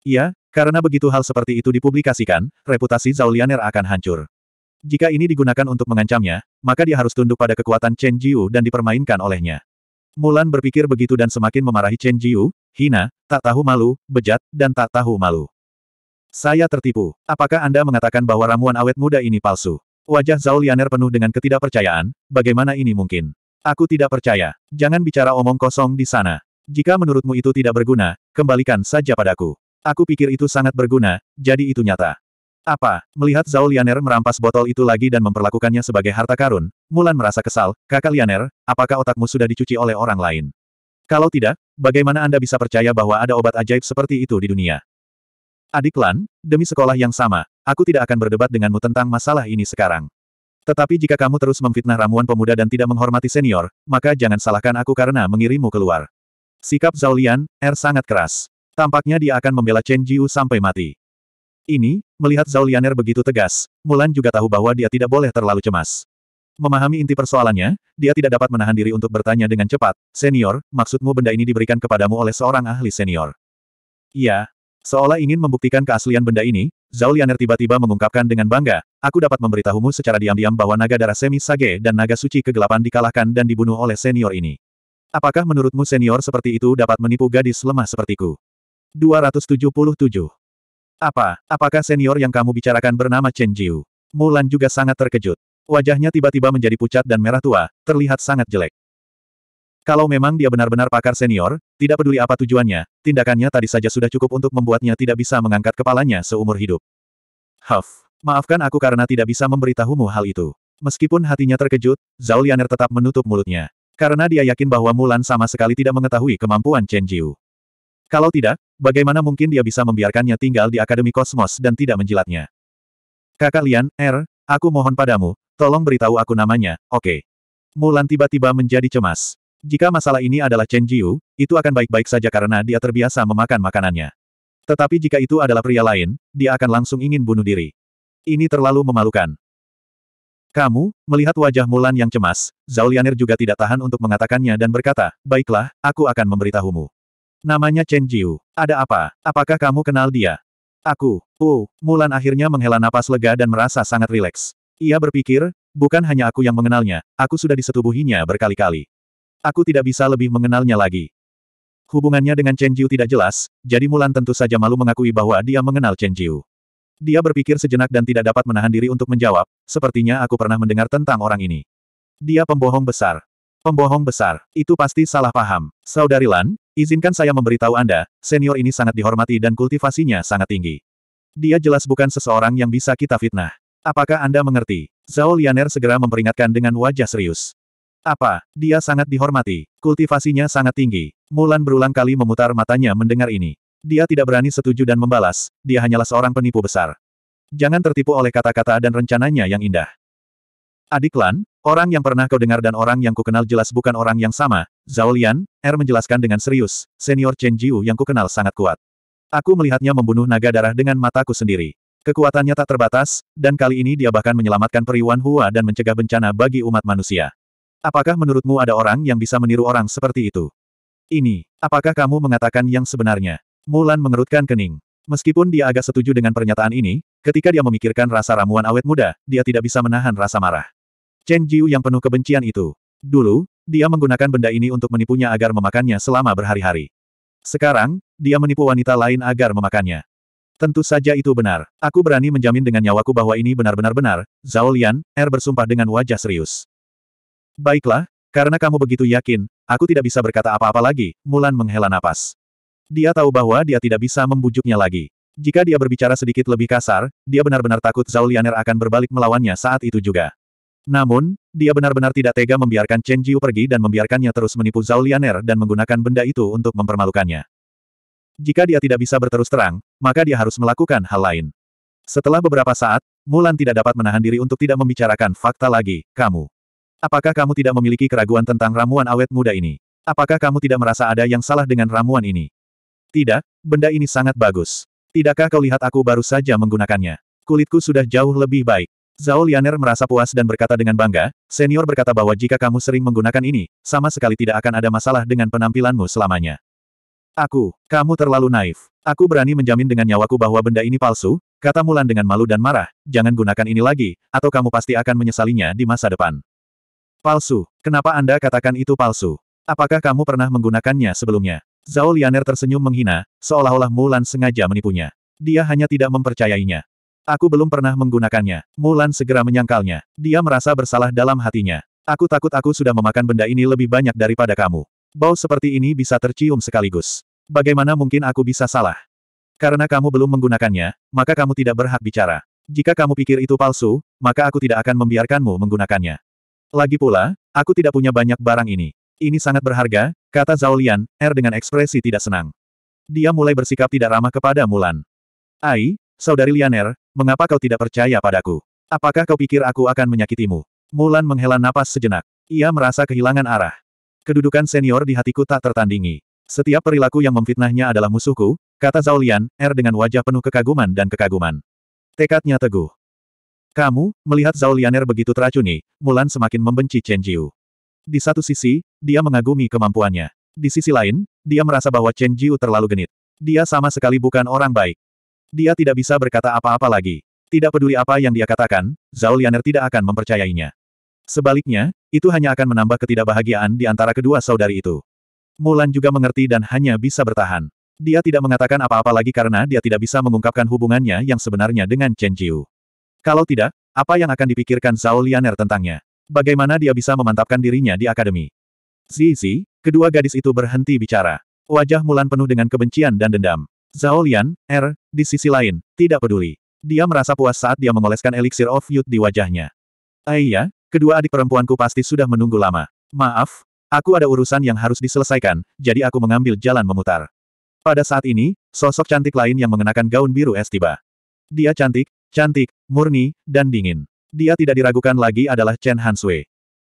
Iya, karena begitu hal seperti itu dipublikasikan, reputasi Zhao Lianer akan hancur. Jika ini digunakan untuk mengancamnya, maka dia harus tunduk pada kekuatan Chen Jiu dan dipermainkan olehnya. Mulan berpikir begitu dan semakin memarahi Chen Jiu, hina, tak tahu malu, bejat, dan tak tahu malu. Saya tertipu. Apakah Anda mengatakan bahwa ramuan awet muda ini palsu? Wajah Zhao Lianer penuh dengan ketidakpercayaan, bagaimana ini mungkin? Aku tidak percaya. Jangan bicara omong kosong di sana. Jika menurutmu itu tidak berguna, kembalikan saja padaku. Aku pikir itu sangat berguna, jadi itu nyata. Apa? Melihat Zhao Lianer merampas botol itu lagi dan memperlakukannya sebagai harta karun, Mulan merasa kesal, kakak Lianer, apakah otakmu sudah dicuci oleh orang lain? Kalau tidak, bagaimana Anda bisa percaya bahwa ada obat ajaib seperti itu di dunia? Adik Lan, demi sekolah yang sama, aku tidak akan berdebat denganmu tentang masalah ini sekarang. Tetapi jika kamu terus memfitnah ramuan pemuda dan tidak menghormati senior, maka jangan salahkan aku karena mengirimu keluar. Sikap Zhao Lian, Er sangat keras. Tampaknya dia akan membela Chen Jiu sampai mati. Ini, melihat Zhao Lian Er begitu tegas, Mulan juga tahu bahwa dia tidak boleh terlalu cemas. Memahami inti persoalannya, dia tidak dapat menahan diri untuk bertanya dengan cepat, Senior, maksudmu benda ini diberikan kepadamu oleh seorang ahli senior? Iya. Seolah ingin membuktikan keaslian benda ini, Zhao Lianer tiba-tiba mengungkapkan dengan bangga, aku dapat memberitahumu secara diam-diam bahwa naga darah semi sage dan naga suci kegelapan dikalahkan dan dibunuh oleh senior ini. Apakah menurutmu senior seperti itu dapat menipu gadis lemah sepertiku? 277. Apa, apakah senior yang kamu bicarakan bernama Chen Jiu? Mulan juga sangat terkejut. Wajahnya tiba-tiba menjadi pucat dan merah tua, terlihat sangat jelek. Kalau memang dia benar-benar pakar senior, tidak peduli apa tujuannya, tindakannya tadi saja sudah cukup untuk membuatnya tidak bisa mengangkat kepalanya seumur hidup. Huff, maafkan aku karena tidak bisa memberitahumu hal itu. Meskipun hatinya terkejut, Zhao Lianer tetap menutup mulutnya. Karena dia yakin bahwa Mulan sama sekali tidak mengetahui kemampuan Chen Jiu. Kalau tidak, bagaimana mungkin dia bisa membiarkannya tinggal di Akademi Kosmos dan tidak menjilatnya? Kakak Lian, Er, aku mohon padamu, tolong beritahu aku namanya, oke. Okay. Mulan tiba-tiba menjadi cemas. Jika masalah ini adalah Chen Jiu, itu akan baik-baik saja karena dia terbiasa memakan makanannya. Tetapi jika itu adalah pria lain, dia akan langsung ingin bunuh diri. Ini terlalu memalukan. Kamu, melihat wajah Mulan yang cemas, Zhao Lianir juga tidak tahan untuk mengatakannya dan berkata, Baiklah, aku akan memberitahumu. Namanya Chen Jiu. Ada apa? Apakah kamu kenal dia? Aku. Oh, Mulan akhirnya menghela napas lega dan merasa sangat rileks. Ia berpikir, bukan hanya aku yang mengenalnya, aku sudah disetubuhinya berkali-kali. Aku tidak bisa lebih mengenalnya lagi. Hubungannya dengan Chen Jiu tidak jelas, jadi Mulan tentu saja malu mengakui bahwa dia mengenal Chen Jiu. Dia berpikir sejenak dan tidak dapat menahan diri untuk menjawab, sepertinya aku pernah mendengar tentang orang ini. Dia pembohong besar. Pembohong besar, itu pasti salah paham. Saudari Lan, izinkan saya memberitahu Anda, senior ini sangat dihormati dan kultivasinya sangat tinggi. Dia jelas bukan seseorang yang bisa kita fitnah. Apakah Anda mengerti? Zhao Lianer segera memperingatkan dengan wajah serius. Apa? Dia sangat dihormati. Kultivasinya sangat tinggi. Mulan berulang kali memutar matanya mendengar ini. Dia tidak berani setuju dan membalas, dia hanyalah seorang penipu besar. Jangan tertipu oleh kata-kata dan rencananya yang indah. Adik Lan, orang yang pernah kau dengar dan orang yang kukenal jelas bukan orang yang sama, Zhao Lian, Er menjelaskan dengan serius, senior Chen Jiu yang kukenal sangat kuat. Aku melihatnya membunuh naga darah dengan mataku sendiri. Kekuatannya tak terbatas, dan kali ini dia bahkan menyelamatkan periwan Hua dan mencegah bencana bagi umat manusia. Apakah menurutmu ada orang yang bisa meniru orang seperti itu? Ini, apakah kamu mengatakan yang sebenarnya? Mulan mengerutkan kening. Meskipun dia agak setuju dengan pernyataan ini, ketika dia memikirkan rasa ramuan awet muda, dia tidak bisa menahan rasa marah. Chen Jiu yang penuh kebencian itu. Dulu, dia menggunakan benda ini untuk menipunya agar memakannya selama berhari-hari. Sekarang, dia menipu wanita lain agar memakannya. Tentu saja itu benar. Aku berani menjamin dengan nyawaku bahwa ini benar-benar benar, Zhao Lian, Er bersumpah dengan wajah serius. Baiklah, karena kamu begitu yakin, aku tidak bisa berkata apa-apa lagi, Mulan menghela napas. Dia tahu bahwa dia tidak bisa membujuknya lagi. Jika dia berbicara sedikit lebih kasar, dia benar-benar takut Zhao Lianer akan berbalik melawannya saat itu juga. Namun, dia benar-benar tidak tega membiarkan Chen Jiu pergi dan membiarkannya terus menipu Zhao Lianer dan menggunakan benda itu untuk mempermalukannya. Jika dia tidak bisa berterus terang, maka dia harus melakukan hal lain. Setelah beberapa saat, Mulan tidak dapat menahan diri untuk tidak membicarakan fakta lagi, kamu. Apakah kamu tidak memiliki keraguan tentang ramuan awet muda ini? Apakah kamu tidak merasa ada yang salah dengan ramuan ini? Tidak, benda ini sangat bagus. Tidakkah kau lihat aku baru saja menggunakannya? Kulitku sudah jauh lebih baik. Zhao Lianer merasa puas dan berkata dengan bangga, senior berkata bahwa jika kamu sering menggunakan ini, sama sekali tidak akan ada masalah dengan penampilanmu selamanya. Aku, kamu terlalu naif. Aku berani menjamin dengan nyawaku bahwa benda ini palsu, kata Mulan dengan malu dan marah, jangan gunakan ini lagi, atau kamu pasti akan menyesalinya di masa depan. Palsu. Kenapa Anda katakan itu palsu? Apakah kamu pernah menggunakannya sebelumnya? Zhao Lianer tersenyum menghina, seolah-olah Mulan sengaja menipunya. Dia hanya tidak mempercayainya. Aku belum pernah menggunakannya. Mulan segera menyangkalnya. Dia merasa bersalah dalam hatinya. Aku takut aku sudah memakan benda ini lebih banyak daripada kamu. Bau seperti ini bisa tercium sekaligus. Bagaimana mungkin aku bisa salah? Karena kamu belum menggunakannya, maka kamu tidak berhak bicara. Jika kamu pikir itu palsu, maka aku tidak akan membiarkanmu menggunakannya. Lagi pula, aku tidak punya banyak barang ini. Ini sangat berharga, kata Zhao Lian, R dengan ekspresi tidak senang. Dia mulai bersikap tidak ramah kepada Mulan. Ai, saudari Lianer, mengapa kau tidak percaya padaku? Apakah kau pikir aku akan menyakitimu? Mulan menghela napas sejenak. Ia merasa kehilangan arah. Kedudukan senior di hatiku tak tertandingi. Setiap perilaku yang memfitnahnya adalah musuhku, kata Zhao Lian, R dengan wajah penuh kekaguman dan kekaguman. Tekadnya teguh. Kamu, melihat Zhao Lianer begitu teracuni, Mulan semakin membenci Chen Jiu. Di satu sisi, dia mengagumi kemampuannya. Di sisi lain, dia merasa bahwa Chen Jiu terlalu genit. Dia sama sekali bukan orang baik. Dia tidak bisa berkata apa-apa lagi. Tidak peduli apa yang dia katakan, Zhao Lianer tidak akan mempercayainya. Sebaliknya, itu hanya akan menambah ketidakbahagiaan di antara kedua saudari itu. Mulan juga mengerti dan hanya bisa bertahan. Dia tidak mengatakan apa-apa lagi karena dia tidak bisa mengungkapkan hubungannya yang sebenarnya dengan Chen Jiu. Kalau tidak, apa yang akan dipikirkan Zhao Lianer tentangnya? Bagaimana dia bisa memantapkan dirinya di akademi? Zizi, kedua gadis itu berhenti bicara. Wajah Mulan penuh dengan kebencian dan dendam. Zhao Lian, Er, di sisi lain, tidak peduli. Dia merasa puas saat dia mengoleskan elixir of youth di wajahnya. Aiyah, eh kedua adik perempuanku pasti sudah menunggu lama. Maaf, aku ada urusan yang harus diselesaikan, jadi aku mengambil jalan memutar. Pada saat ini, sosok cantik lain yang mengenakan gaun biru es tiba. Dia cantik, Cantik, murni, dan dingin. Dia tidak diragukan lagi adalah Chen Hansue.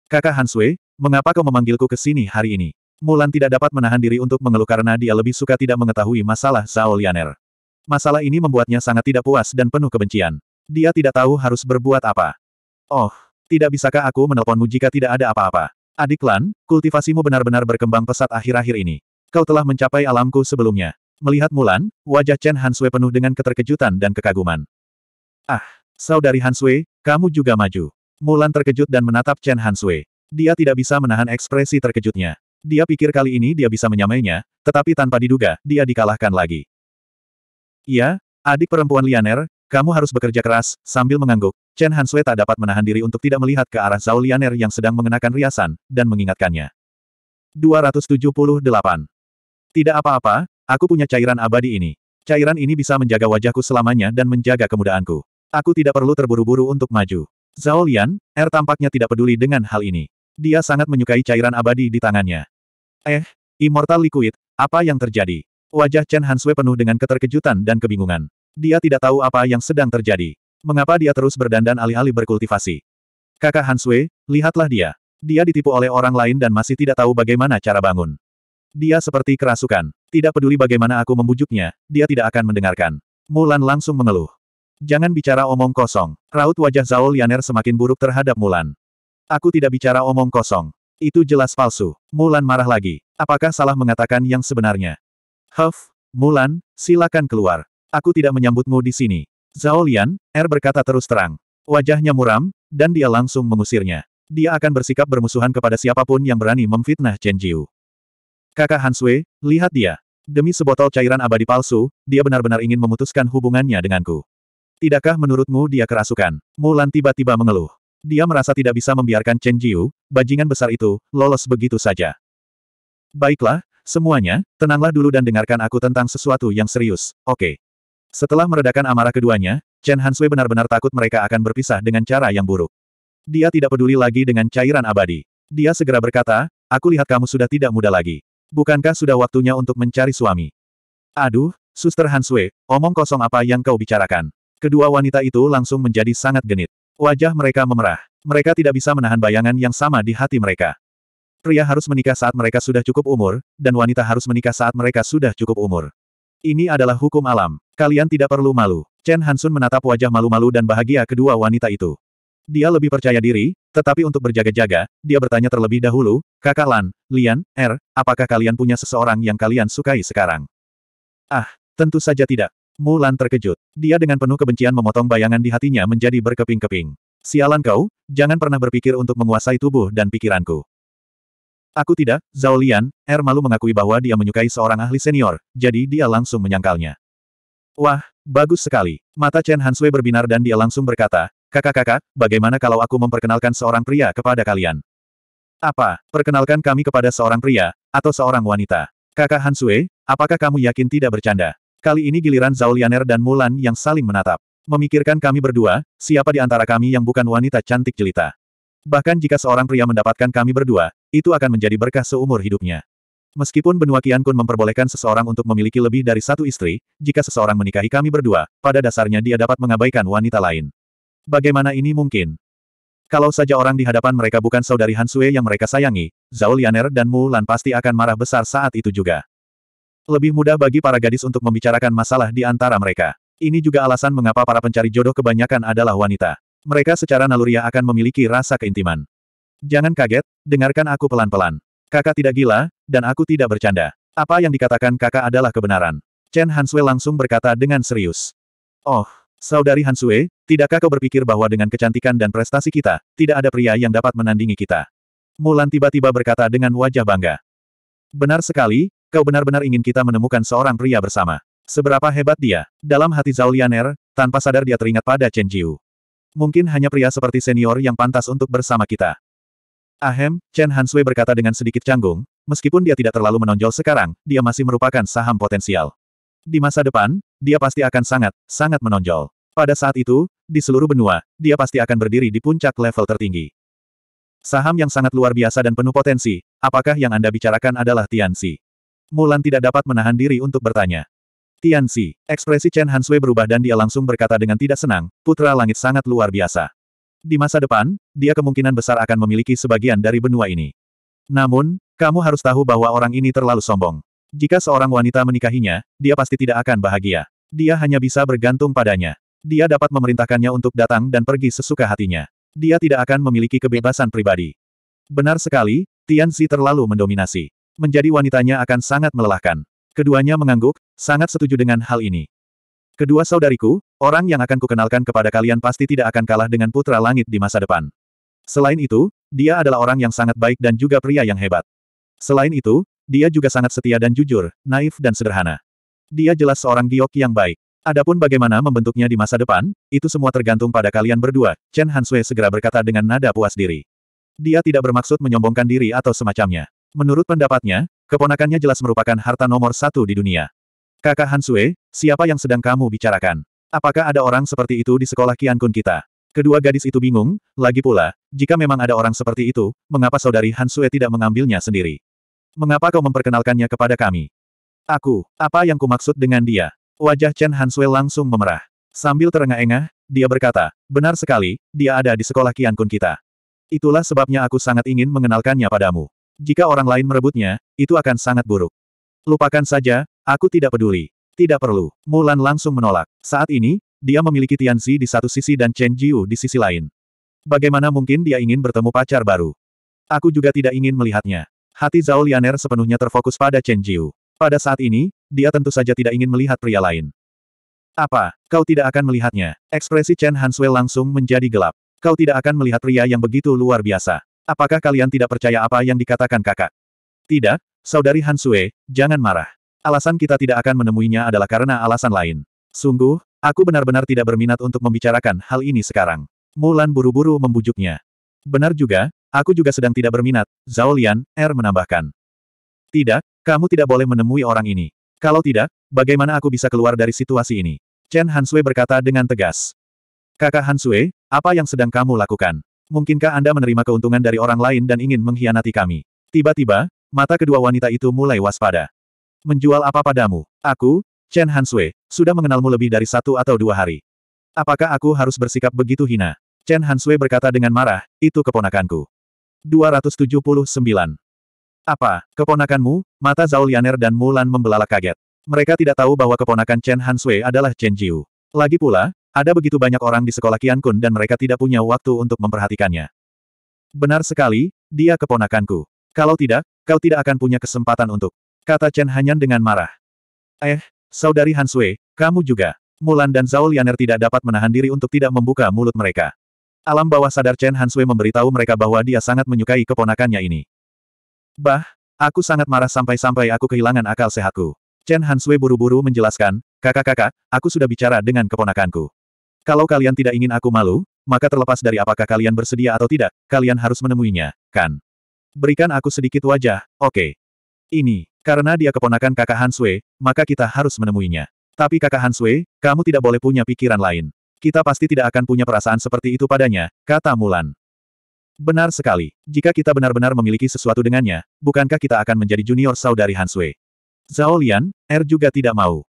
Kakak Hansue, mengapa kau memanggilku ke sini hari ini? Mulan tidak dapat menahan diri untuk mengeluh karena dia lebih suka tidak mengetahui masalah Zhao Lianer. Masalah ini membuatnya sangat tidak puas dan penuh kebencian. Dia tidak tahu harus berbuat apa. Oh, tidak bisakah aku menelponmu jika tidak ada apa-apa? Adik Lan, kultivasimu benar-benar berkembang pesat akhir-akhir ini. Kau telah mencapai alamku sebelumnya. Melihat Mulan, wajah Chen Hansue penuh dengan keterkejutan dan kekaguman. Ah, saudari Hansui, kamu juga maju. Mulan terkejut dan menatap Chen Hansui. Dia tidak bisa menahan ekspresi terkejutnya. Dia pikir kali ini dia bisa menyamainya, tetapi tanpa diduga, dia dikalahkan lagi. Iya, adik perempuan Lianer, kamu harus bekerja keras, sambil mengangguk. Chen Hansui tak dapat menahan diri untuk tidak melihat ke arah Zhao Lianer yang sedang mengenakan riasan, dan mengingatkannya. 278. Tidak apa-apa, aku punya cairan abadi ini. Cairan ini bisa menjaga wajahku selamanya dan menjaga kemudaanku. Aku tidak perlu terburu-buru untuk maju. Zhao Lian, Er tampaknya tidak peduli dengan hal ini. Dia sangat menyukai cairan abadi di tangannya. Eh, Immortal Liquid, apa yang terjadi? Wajah Chen Hansue penuh dengan keterkejutan dan kebingungan. Dia tidak tahu apa yang sedang terjadi. Mengapa dia terus berdandan alih-alih berkultivasi? Kakak Hansue, lihatlah dia. Dia ditipu oleh orang lain dan masih tidak tahu bagaimana cara bangun. Dia seperti kerasukan. Tidak peduli bagaimana aku membujuknya, dia tidak akan mendengarkan. Mulan langsung mengeluh. Jangan bicara omong kosong. Raut wajah Zhao Lianer semakin buruk terhadap Mulan. Aku tidak bicara omong kosong. Itu jelas palsu. Mulan marah lagi. Apakah salah mengatakan yang sebenarnya? Huff, Mulan, silakan keluar. Aku tidak menyambutmu di sini. Zhao Lian, Er berkata terus terang. Wajahnya muram, dan dia langsung mengusirnya. Dia akan bersikap bermusuhan kepada siapapun yang berani memfitnah Chen Jiu. Kakak Hanswe, lihat dia. Demi sebotol cairan abadi palsu, dia benar-benar ingin memutuskan hubungannya denganku. Tidakkah menurutmu dia kerasukan? Mulan tiba-tiba mengeluh. Dia merasa tidak bisa membiarkan Chen Jiu, bajingan besar itu, lolos begitu saja. Baiklah, semuanya, tenanglah dulu dan dengarkan aku tentang sesuatu yang serius, oke. Okay. Setelah meredakan amarah keduanya, Chen Hansui benar-benar takut mereka akan berpisah dengan cara yang buruk. Dia tidak peduli lagi dengan cairan abadi. Dia segera berkata, aku lihat kamu sudah tidak muda lagi. Bukankah sudah waktunya untuk mencari suami? Aduh, suster Hansue, omong kosong apa yang kau bicarakan? Kedua wanita itu langsung menjadi sangat genit. Wajah mereka memerah. Mereka tidak bisa menahan bayangan yang sama di hati mereka. Pria harus menikah saat mereka sudah cukup umur, dan wanita harus menikah saat mereka sudah cukup umur. Ini adalah hukum alam. Kalian tidak perlu malu. Chen Hansun menatap wajah malu-malu dan bahagia kedua wanita itu. Dia lebih percaya diri, tetapi untuk berjaga-jaga, dia bertanya terlebih dahulu, Kakak Lan, Lian, Er, apakah kalian punya seseorang yang kalian sukai sekarang? Ah, tentu saja tidak. Mulan terkejut. Dia dengan penuh kebencian memotong bayangan di hatinya menjadi berkeping-keping. Sialan kau, jangan pernah berpikir untuk menguasai tubuh dan pikiranku. Aku tidak, Zhao Lian, Er malu mengakui bahwa dia menyukai seorang ahli senior, jadi dia langsung menyangkalnya. Wah, bagus sekali. Mata Chen Hanswe berbinar dan dia langsung berkata, kakak-kakak, bagaimana kalau aku memperkenalkan seorang pria kepada kalian? Apa, perkenalkan kami kepada seorang pria, atau seorang wanita? Kakak Hansue? apakah kamu yakin tidak bercanda? Kali ini giliran Zhao Lianer dan Mulan yang saling menatap. Memikirkan kami berdua, siapa di antara kami yang bukan wanita cantik jelita. Bahkan jika seorang pria mendapatkan kami berdua, itu akan menjadi berkah seumur hidupnya. Meskipun benua Kun memperbolehkan seseorang untuk memiliki lebih dari satu istri, jika seseorang menikahi kami berdua, pada dasarnya dia dapat mengabaikan wanita lain. Bagaimana ini mungkin? Kalau saja orang di hadapan mereka bukan saudari Hansue yang mereka sayangi, Zhao Lianer dan Mu Lan pasti akan marah besar saat itu juga. Lebih mudah bagi para gadis untuk membicarakan masalah di antara mereka. Ini juga alasan mengapa para pencari jodoh kebanyakan adalah wanita. Mereka secara naluriah akan memiliki rasa keintiman. Jangan kaget, dengarkan aku pelan-pelan. Kakak tidak gila, dan aku tidak bercanda. Apa yang dikatakan kakak adalah kebenaran. Chen Hansue langsung berkata dengan serius. Oh, saudari Hansue, tidakkah kau berpikir bahwa dengan kecantikan dan prestasi kita, tidak ada pria yang dapat menandingi kita? Mulan tiba-tiba berkata dengan wajah bangga. Benar sekali, Kau benar-benar ingin kita menemukan seorang pria bersama. Seberapa hebat dia. Dalam hati Zhao Lianer, tanpa sadar dia teringat pada Chen Jiu. Mungkin hanya pria seperti senior yang pantas untuk bersama kita. Ahem, Chen Hansui berkata dengan sedikit canggung, meskipun dia tidak terlalu menonjol sekarang, dia masih merupakan saham potensial. Di masa depan, dia pasti akan sangat, sangat menonjol. Pada saat itu, di seluruh benua, dia pasti akan berdiri di puncak level tertinggi. Saham yang sangat luar biasa dan penuh potensi, apakah yang Anda bicarakan adalah Tianxi? Mulan tidak dapat menahan diri untuk bertanya. Tian Tianxi, ekspresi Chen Hansui berubah dan dia langsung berkata dengan tidak senang, putra langit sangat luar biasa. Di masa depan, dia kemungkinan besar akan memiliki sebagian dari benua ini. Namun, kamu harus tahu bahwa orang ini terlalu sombong. Jika seorang wanita menikahinya, dia pasti tidak akan bahagia. Dia hanya bisa bergantung padanya. Dia dapat memerintahkannya untuk datang dan pergi sesuka hatinya. Dia tidak akan memiliki kebebasan pribadi. Benar sekali, Tian Tianxi terlalu mendominasi menjadi wanitanya akan sangat melelahkan. Keduanya mengangguk, sangat setuju dengan hal ini. Kedua saudariku, orang yang akan kukenalkan kepada kalian pasti tidak akan kalah dengan putra langit di masa depan. Selain itu, dia adalah orang yang sangat baik dan juga pria yang hebat. Selain itu, dia juga sangat setia dan jujur, naif dan sederhana. Dia jelas seorang giok yang baik. Adapun bagaimana membentuknya di masa depan, itu semua tergantung pada kalian berdua, Chen Hansui segera berkata dengan nada puas diri. Dia tidak bermaksud menyombongkan diri atau semacamnya. Menurut pendapatnya, keponakannya jelas merupakan harta nomor satu di dunia. Kakak Hansue, siapa yang sedang kamu bicarakan? Apakah ada orang seperti itu di sekolah Kian Kun kita? Kedua gadis itu bingung, lagi pula, jika memang ada orang seperti itu, mengapa saudari Hansue tidak mengambilnya sendiri? Mengapa kau memperkenalkannya kepada kami? Aku, apa yang kumaksud dengan dia? Wajah Chen Hansue langsung memerah. Sambil terengah-engah, dia berkata, benar sekali, dia ada di sekolah Kian Kun kita. Itulah sebabnya aku sangat ingin mengenalkannya padamu. Jika orang lain merebutnya, itu akan sangat buruk. Lupakan saja, aku tidak peduli. Tidak perlu. Mulan langsung menolak. Saat ini, dia memiliki Tianzi di satu sisi dan Chen Jiu di sisi lain. Bagaimana mungkin dia ingin bertemu pacar baru? Aku juga tidak ingin melihatnya. Hati Zhao Lianer sepenuhnya terfokus pada Chen Jiu. Pada saat ini, dia tentu saja tidak ingin melihat pria lain. Apa, kau tidak akan melihatnya? Ekspresi Chen Hanswell langsung menjadi gelap. Kau tidak akan melihat pria yang begitu luar biasa. Apakah kalian tidak percaya apa yang dikatakan kakak? Tidak, saudari Hansue, jangan marah. Alasan kita tidak akan menemuinya adalah karena alasan lain. Sungguh, aku benar-benar tidak berminat untuk membicarakan hal ini sekarang. Mulan buru-buru membujuknya. Benar juga, aku juga sedang tidak berminat, Zhao Lian, Er menambahkan. Tidak, kamu tidak boleh menemui orang ini. Kalau tidak, bagaimana aku bisa keluar dari situasi ini? Chen Hansue berkata dengan tegas. Kakak Hansue, apa yang sedang kamu lakukan? Mungkinkah Anda menerima keuntungan dari orang lain dan ingin mengkhianati kami? Tiba-tiba, mata kedua wanita itu mulai waspada. Menjual apa padamu? Aku, Chen Hansue, sudah mengenalmu lebih dari satu atau dua hari. Apakah aku harus bersikap begitu hina? Chen Hansue berkata dengan marah, itu keponakanku. 279. Apa, keponakanmu? Mata Zhao Lianer dan Mulan membelalak kaget. Mereka tidak tahu bahwa keponakan Chen Hansue adalah Chen Jiu. Lagi pula, ada begitu banyak orang di sekolah Kian Kun dan mereka tidak punya waktu untuk memperhatikannya. Benar sekali, dia keponakanku. Kalau tidak, kau tidak akan punya kesempatan untuk. Kata Chen Hanyan dengan marah. Eh, saudari Han Sui, kamu juga. Mulan dan Zhao Lianer tidak dapat menahan diri untuk tidak membuka mulut mereka. Alam bawah sadar Chen Han Sui memberitahu mereka bahwa dia sangat menyukai keponakannya ini. Bah, aku sangat marah sampai-sampai aku kehilangan akal sehatku. Chen Han Sui buru-buru menjelaskan, kakak-kakak, aku sudah bicara dengan keponakanku. Kalau kalian tidak ingin aku malu, maka terlepas dari apakah kalian bersedia atau tidak, kalian harus menemuinya, kan? Berikan aku sedikit wajah, oke. Okay. Ini, karena dia keponakan kakak Hansue, maka kita harus menemuinya. Tapi kakak Hansue, kamu tidak boleh punya pikiran lain. Kita pasti tidak akan punya perasaan seperti itu padanya, kata Mulan. Benar sekali. Jika kita benar-benar memiliki sesuatu dengannya, bukankah kita akan menjadi junior saudari Hansue? Zhao Lian, Er juga tidak mau.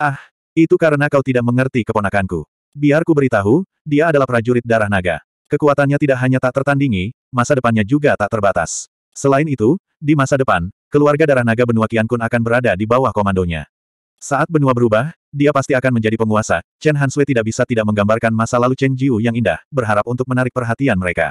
Ah, itu karena kau tidak mengerti keponakanku. Biar ku beritahu, dia adalah prajurit darah naga. Kekuatannya tidak hanya tak tertandingi, masa depannya juga tak terbatas. Selain itu, di masa depan, keluarga darah naga benua Kun akan berada di bawah komandonya. Saat benua berubah, dia pasti akan menjadi penguasa. Chen Hanswe tidak bisa tidak menggambarkan masa lalu Chen Jiu yang indah, berharap untuk menarik perhatian mereka.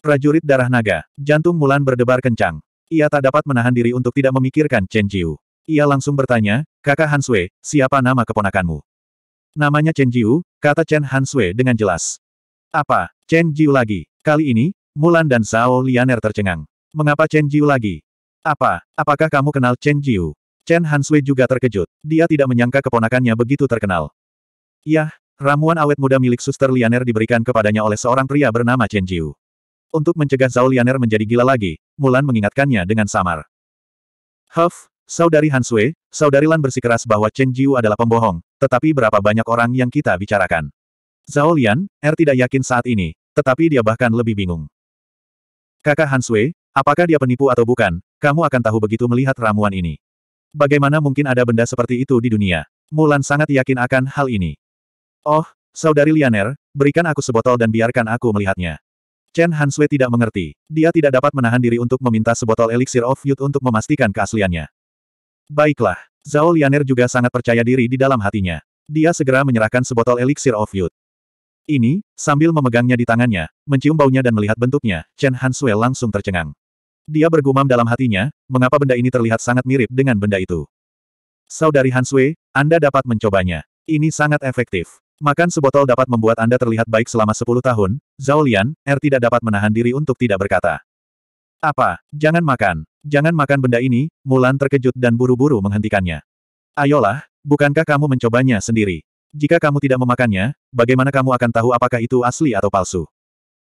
Prajurit darah naga, jantung Mulan berdebar kencang. Ia tak dapat menahan diri untuk tidak memikirkan Chen Jiu. Ia langsung bertanya, kakak Hanswe, siapa nama keponakanmu? Namanya Chen Jiu, kata Chen Hansue dengan jelas. Apa, Chen Jiu lagi? Kali ini, Mulan dan Zhao Lianer tercengang. Mengapa Chen Jiu lagi? Apa, apakah kamu kenal Chen Jiu? Chen Hansue juga terkejut. Dia tidak menyangka keponakannya begitu terkenal. Yah, ramuan awet muda milik suster Lianer diberikan kepadanya oleh seorang pria bernama Chen Jiu. Untuk mencegah Zhao Lianer menjadi gila lagi, Mulan mengingatkannya dengan samar. Huff, Saudari Han Sui, Saudari Lan bersikeras bahwa Chen Jiu adalah pembohong, tetapi berapa banyak orang yang kita bicarakan? Zhao Lian, Er tidak yakin saat ini, tetapi dia bahkan lebih bingung. Kakak Han Sui, apakah dia penipu atau bukan, kamu akan tahu begitu melihat ramuan ini. Bagaimana mungkin ada benda seperti itu di dunia? Mulan sangat yakin akan hal ini. Oh, Saudari Lianer, berikan aku sebotol dan biarkan aku melihatnya. Chen Hansui tidak mengerti. Dia tidak dapat menahan diri untuk meminta sebotol elixir of youth untuk memastikan keasliannya. Baiklah. Zhao Lianer juga sangat percaya diri di dalam hatinya. Dia segera menyerahkan sebotol elixir of youth. Ini, sambil memegangnya di tangannya, mencium baunya dan melihat bentuknya, Chen Han langsung tercengang. Dia bergumam dalam hatinya, mengapa benda ini terlihat sangat mirip dengan benda itu. Saudari Han Anda dapat mencobanya. Ini sangat efektif. Makan sebotol dapat membuat Anda terlihat baik selama 10 tahun, Zhao Lian, R er tidak dapat menahan diri untuk tidak berkata. Apa? Jangan makan. Jangan makan benda ini, Mulan terkejut dan buru-buru menghentikannya. Ayolah, bukankah kamu mencobanya sendiri? Jika kamu tidak memakannya, bagaimana kamu akan tahu apakah itu asli atau palsu?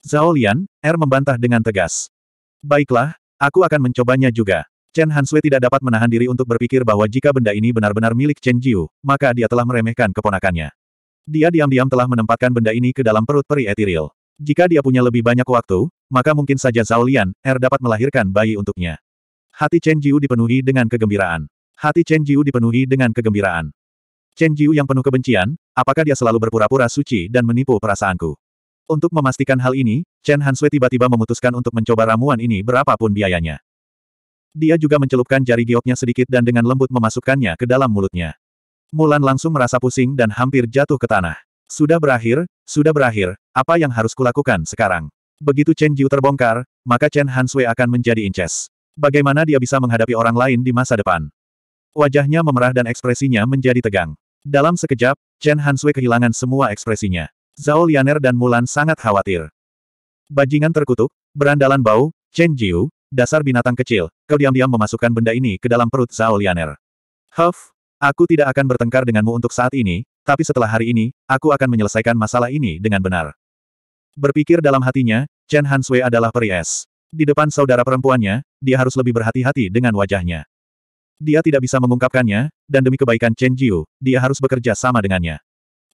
Zhao Lian, Er membantah dengan tegas. Baiklah, aku akan mencobanya juga. Chen Hansui tidak dapat menahan diri untuk berpikir bahwa jika benda ini benar-benar milik Chen Jiu, maka dia telah meremehkan keponakannya. Dia diam-diam telah menempatkan benda ini ke dalam perut peri etiril. Jika dia punya lebih banyak waktu, maka mungkin saja Zhao Lian, Er dapat melahirkan bayi untuknya. Hati Chen Jiu dipenuhi dengan kegembiraan. Hati Chen Jiu dipenuhi dengan kegembiraan. Chen Jiu yang penuh kebencian, apakah dia selalu berpura-pura suci dan menipu perasaanku? Untuk memastikan hal ini, Chen Hanswe tiba-tiba memutuskan untuk mencoba ramuan ini berapapun biayanya. Dia juga mencelupkan jari gioknya sedikit dan dengan lembut memasukkannya ke dalam mulutnya. Mulan langsung merasa pusing dan hampir jatuh ke tanah. Sudah berakhir, sudah berakhir, apa yang harus kulakukan sekarang? Begitu Chen Jiu terbongkar, maka Chen Sui akan menjadi inces. Bagaimana dia bisa menghadapi orang lain di masa depan? Wajahnya memerah dan ekspresinya menjadi tegang. Dalam sekejap, Chen Sui kehilangan semua ekspresinya. Zhao Lianer dan Mulan sangat khawatir. Bajingan terkutuk, berandalan bau, Chen Jiu, dasar binatang kecil, kau diam-diam memasukkan benda ini ke dalam perut Zhao Lianer. Huff, aku tidak akan bertengkar denganmu untuk saat ini, tapi setelah hari ini, aku akan menyelesaikan masalah ini dengan benar. Berpikir dalam hatinya, Chen Hansui adalah peri es. Di depan saudara perempuannya, dia harus lebih berhati-hati dengan wajahnya. Dia tidak bisa mengungkapkannya, dan demi kebaikan Chen Jiu, dia harus bekerja sama dengannya.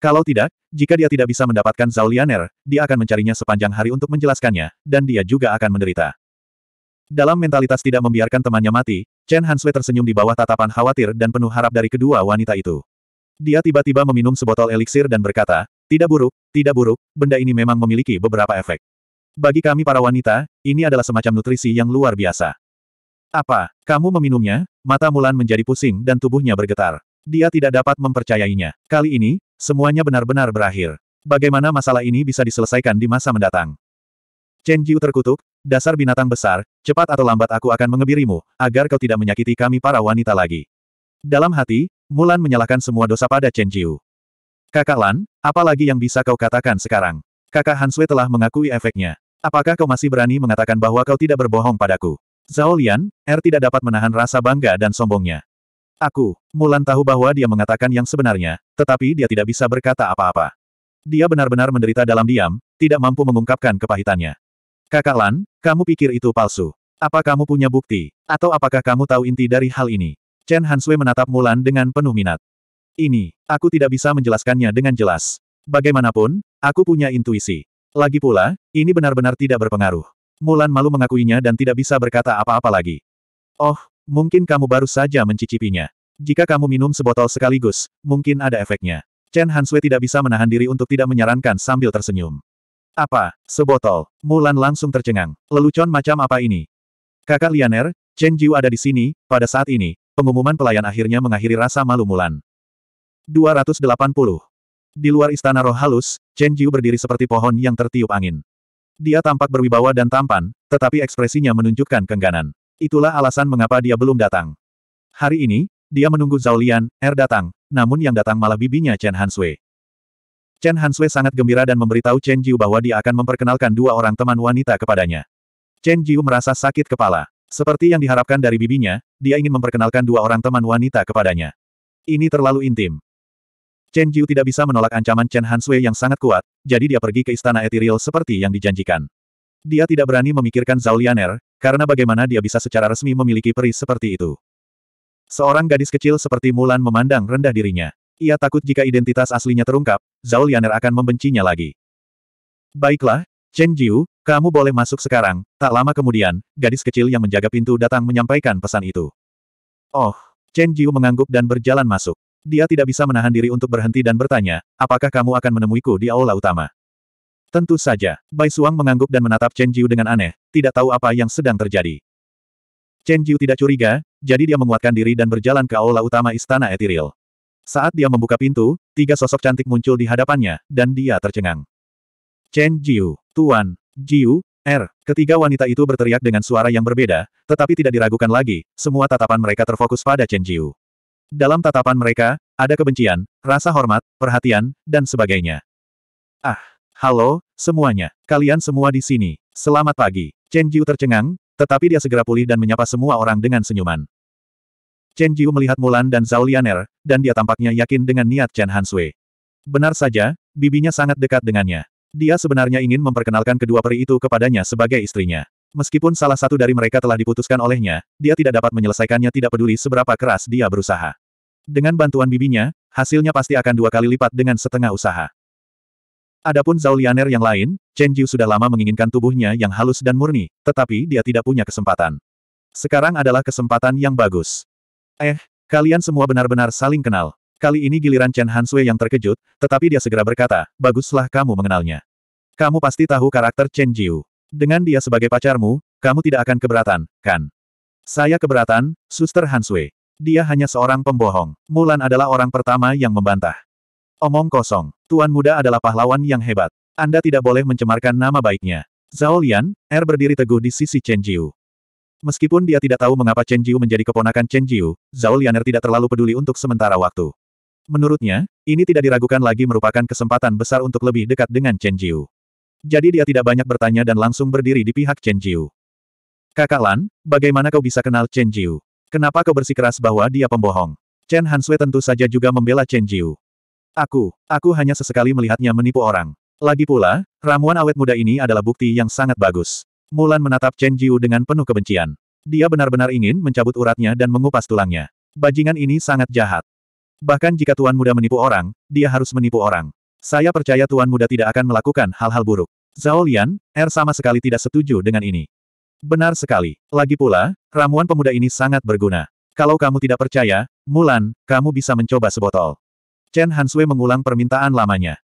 Kalau tidak, jika dia tidak bisa mendapatkan Zhao Lianer, dia akan mencarinya sepanjang hari untuk menjelaskannya, dan dia juga akan menderita. Dalam mentalitas tidak membiarkan temannya mati, Chen Hansui tersenyum di bawah tatapan khawatir dan penuh harap dari kedua wanita itu. Dia tiba-tiba meminum sebotol eliksir dan berkata, tidak buruk, tidak buruk, benda ini memang memiliki beberapa efek. Bagi kami para wanita, ini adalah semacam nutrisi yang luar biasa. Apa, kamu meminumnya? Mata Mulan menjadi pusing dan tubuhnya bergetar. Dia tidak dapat mempercayainya. Kali ini, semuanya benar-benar berakhir. Bagaimana masalah ini bisa diselesaikan di masa mendatang? Chen Jiu terkutuk, dasar binatang besar, cepat atau lambat aku akan mengebirimu, agar kau tidak menyakiti kami para wanita lagi. Dalam hati, Mulan menyalahkan semua dosa pada Chen Jiu. Kakak Lan, apalagi yang bisa kau katakan sekarang? Kakak Hanswe telah mengakui efeknya. Apakah kau masih berani mengatakan bahwa kau tidak berbohong padaku? Zhao Lian, Er tidak dapat menahan rasa bangga dan sombongnya. Aku, Mulan tahu bahwa dia mengatakan yang sebenarnya, tetapi dia tidak bisa berkata apa-apa. Dia benar-benar menderita dalam diam, tidak mampu mengungkapkan kepahitannya. Kakak Lan, kamu pikir itu palsu. Apa kamu punya bukti? Atau apakah kamu tahu inti dari hal ini? Chen Hanswe menatap Mulan dengan penuh minat. Ini, aku tidak bisa menjelaskannya dengan jelas. Bagaimanapun, aku punya intuisi. Lagi pula, ini benar-benar tidak berpengaruh. Mulan malu mengakuinya dan tidak bisa berkata apa-apa lagi. Oh, mungkin kamu baru saja mencicipinya. Jika kamu minum sebotol sekaligus, mungkin ada efeknya. Chen Hanswe tidak bisa menahan diri untuk tidak menyarankan sambil tersenyum. Apa, sebotol? Mulan langsung tercengang. Lelucon macam apa ini? Kakak Lianer, Chen Jiu ada di sini, pada saat ini, pengumuman pelayan akhirnya mengakhiri rasa malu Mulan. 280. Di luar istana roh halus, Chen Jiu berdiri seperti pohon yang tertiup angin. Dia tampak berwibawa dan tampan, tetapi ekspresinya menunjukkan kengganan. Itulah alasan mengapa dia belum datang. Hari ini, dia menunggu Zhao Lian, Er datang, namun yang datang malah bibinya Chen Hansui. Chen Hansui sangat gembira dan memberitahu Chen Jiu bahwa dia akan memperkenalkan dua orang teman wanita kepadanya. Chen Jiu merasa sakit kepala. Seperti yang diharapkan dari bibinya, dia ingin memperkenalkan dua orang teman wanita kepadanya. Ini terlalu intim. Chen Jiu tidak bisa menolak ancaman Chen Hansui yang sangat kuat, jadi dia pergi ke istana Ethereal seperti yang dijanjikan. Dia tidak berani memikirkan Zhao Lianer, karena bagaimana dia bisa secara resmi memiliki peri seperti itu. Seorang gadis kecil seperti Mulan memandang rendah dirinya. Ia takut jika identitas aslinya terungkap, Zhao Lianer akan membencinya lagi. Baiklah, Chen Jiu, kamu boleh masuk sekarang. Tak lama kemudian, gadis kecil yang menjaga pintu datang menyampaikan pesan itu. Oh, Chen Jiu mengangguk dan berjalan masuk. Dia tidak bisa menahan diri untuk berhenti dan bertanya, apakah kamu akan menemuiku di aula utama? Tentu saja, Bai Suang mengangguk dan menatap Chen Jiu dengan aneh, tidak tahu apa yang sedang terjadi. Chen Jiu tidak curiga, jadi dia menguatkan diri dan berjalan ke aula utama Istana Etiril. Saat dia membuka pintu, tiga sosok cantik muncul di hadapannya, dan dia tercengang. Chen Jiu, Tuan, Jiu, Er, Ketiga wanita itu berteriak dengan suara yang berbeda, tetapi tidak diragukan lagi, semua tatapan mereka terfokus pada Chen Jiu. Dalam tatapan mereka, ada kebencian, rasa hormat, perhatian, dan sebagainya. Ah, halo, semuanya. Kalian semua di sini. Selamat pagi. Chen Jiu tercengang, tetapi dia segera pulih dan menyapa semua orang dengan senyuman. Chen Jiu melihat Mulan dan Zhao Lianer, dan dia tampaknya yakin dengan niat Chen Hansui. Benar saja, bibinya sangat dekat dengannya. Dia sebenarnya ingin memperkenalkan kedua peri itu kepadanya sebagai istrinya. Meskipun salah satu dari mereka telah diputuskan olehnya, dia tidak dapat menyelesaikannya tidak peduli seberapa keras dia berusaha. Dengan bantuan bibinya, hasilnya pasti akan dua kali lipat dengan setengah usaha. Adapun Zhao Zaulianer yang lain, Chen Jiu sudah lama menginginkan tubuhnya yang halus dan murni, tetapi dia tidak punya kesempatan. Sekarang adalah kesempatan yang bagus. Eh, kalian semua benar-benar saling kenal. Kali ini giliran Chen Hansue yang terkejut, tetapi dia segera berkata, baguslah kamu mengenalnya. Kamu pasti tahu karakter Chen Jiu. Dengan dia sebagai pacarmu, kamu tidak akan keberatan, kan? Saya keberatan, Suster Hansue. Dia hanya seorang pembohong. Mulan adalah orang pertama yang membantah. Omong kosong. Tuan muda adalah pahlawan yang hebat. Anda tidak boleh mencemarkan nama baiknya. Zhao Lian, Er berdiri teguh di sisi Chen Jiu. Meskipun dia tidak tahu mengapa Chen Jiu menjadi keponakan Chen Jiu, Zhao Lianer tidak terlalu peduli untuk sementara waktu. Menurutnya, ini tidak diragukan lagi merupakan kesempatan besar untuk lebih dekat dengan Chen Jiu. Jadi dia tidak banyak bertanya dan langsung berdiri di pihak Chen Jiu. Kakak Lan, bagaimana kau bisa kenal Chen Jiu? Kenapa kau bersikeras bahwa dia pembohong? Chen Hansui tentu saja juga membela Chen Jiu. Aku, aku hanya sesekali melihatnya menipu orang. Lagi pula, ramuan awet muda ini adalah bukti yang sangat bagus. Mulan menatap Chen Jiu dengan penuh kebencian. Dia benar-benar ingin mencabut uratnya dan mengupas tulangnya. Bajingan ini sangat jahat. Bahkan jika tuan muda menipu orang, dia harus menipu orang. Saya percaya Tuan Muda tidak akan melakukan hal-hal buruk. Zhao Lian, Er sama sekali tidak setuju dengan ini. Benar sekali. Lagi pula, ramuan pemuda ini sangat berguna. Kalau kamu tidak percaya, Mulan, kamu bisa mencoba sebotol. Chen Hansui mengulang permintaan lamanya.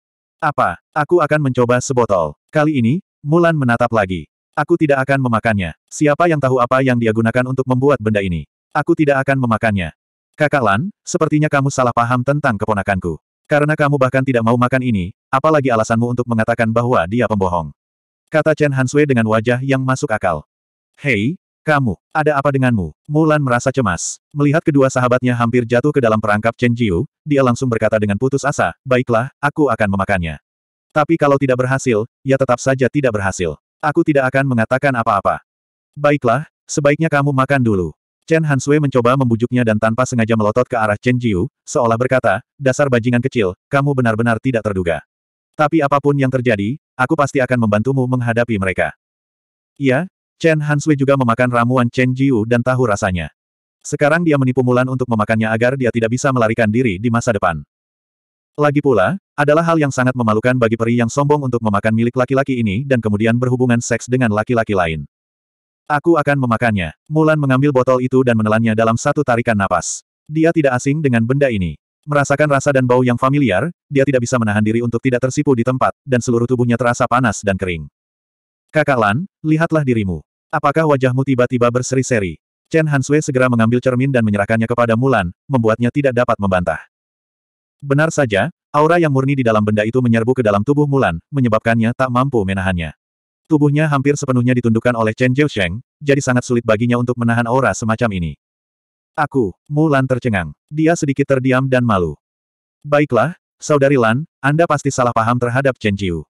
Apa? Aku akan mencoba sebotol. Kali ini, Mulan menatap lagi. Aku tidak akan memakannya. Siapa yang tahu apa yang dia gunakan untuk membuat benda ini? Aku tidak akan memakannya. Kakak Lan, sepertinya kamu salah paham tentang keponakanku. Karena kamu bahkan tidak mau makan ini, apalagi alasanmu untuk mengatakan bahwa dia pembohong. Kata Chen Hansui dengan wajah yang masuk akal. Hei, kamu, ada apa denganmu? Mulan merasa cemas. Melihat kedua sahabatnya hampir jatuh ke dalam perangkap Chen Jiu, dia langsung berkata dengan putus asa, baiklah, aku akan memakannya. Tapi kalau tidak berhasil, ya tetap saja tidak berhasil. Aku tidak akan mengatakan apa-apa. Baiklah, sebaiknya kamu makan dulu. Chen Hansui mencoba membujuknya dan tanpa sengaja melotot ke arah Chen Jiu, seolah berkata, dasar bajingan kecil, kamu benar-benar tidak terduga. Tapi apapun yang terjadi, aku pasti akan membantumu menghadapi mereka. Iya, Chen Hansui juga memakan ramuan Chen Jiu dan tahu rasanya. Sekarang dia menipu Mulan untuk memakannya agar dia tidak bisa melarikan diri di masa depan. Lagi pula, adalah hal yang sangat memalukan bagi peri yang sombong untuk memakan milik laki-laki ini dan kemudian berhubungan seks dengan laki-laki lain. Aku akan memakannya. Mulan mengambil botol itu dan menelannya dalam satu tarikan napas. Dia tidak asing dengan benda ini. Merasakan rasa dan bau yang familiar, dia tidak bisa menahan diri untuk tidak tersipu di tempat, dan seluruh tubuhnya terasa panas dan kering. Kakak Lan, lihatlah dirimu. Apakah wajahmu tiba-tiba berseri-seri? Chen Hansue segera mengambil cermin dan menyerahkannya kepada Mulan, membuatnya tidak dapat membantah. Benar saja, aura yang murni di dalam benda itu menyerbu ke dalam tubuh Mulan, menyebabkannya tak mampu menahannya. Tubuhnya hampir sepenuhnya ditundukkan oleh Chen Jiu Sheng, jadi sangat sulit baginya untuk menahan aura semacam ini. Aku, Mulan tercengang. Dia sedikit terdiam dan malu. Baiklah, Saudari Lan, Anda pasti salah paham terhadap Chen Jiu.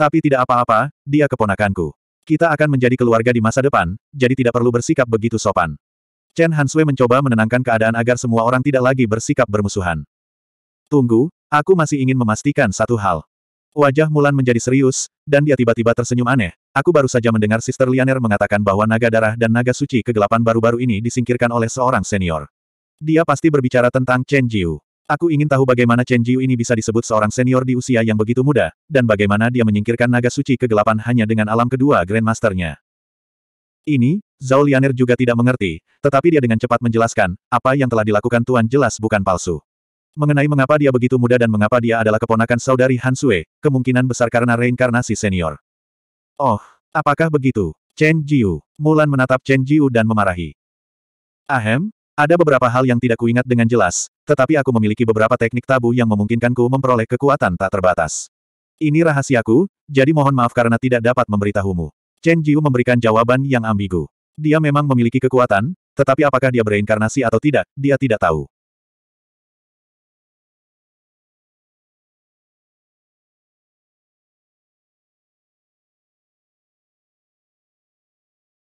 Tapi tidak apa-apa, dia keponakanku. Kita akan menjadi keluarga di masa depan, jadi tidak perlu bersikap begitu sopan. Chen Hansui mencoba menenangkan keadaan agar semua orang tidak lagi bersikap bermusuhan. Tunggu, aku masih ingin memastikan satu hal. Wajah Mulan menjadi serius, dan dia tiba-tiba tersenyum aneh. Aku baru saja mendengar Sister Lianer mengatakan bahwa naga darah dan naga suci kegelapan baru-baru ini disingkirkan oleh seorang senior. Dia pasti berbicara tentang Chen Jiu. Aku ingin tahu bagaimana Chen Jiu ini bisa disebut seorang senior di usia yang begitu muda, dan bagaimana dia menyingkirkan naga suci kegelapan hanya dengan alam kedua Grandmasternya. Ini, Zhao Lianer juga tidak mengerti, tetapi dia dengan cepat menjelaskan, apa yang telah dilakukan Tuan jelas bukan palsu. Mengenai mengapa dia begitu muda dan mengapa dia adalah keponakan saudari Han Sui, kemungkinan besar karena reinkarnasi senior. Oh, apakah begitu? Chen Jiu. Mulan menatap Chen Jiu dan memarahi. Ahem, ada beberapa hal yang tidak kuingat dengan jelas, tetapi aku memiliki beberapa teknik tabu yang memungkinkanku memperoleh kekuatan tak terbatas. Ini rahasiaku, jadi mohon maaf karena tidak dapat memberitahumu. Chen Jiu memberikan jawaban yang ambigu. Dia memang memiliki kekuatan, tetapi apakah dia bereinkarnasi atau tidak, dia tidak tahu.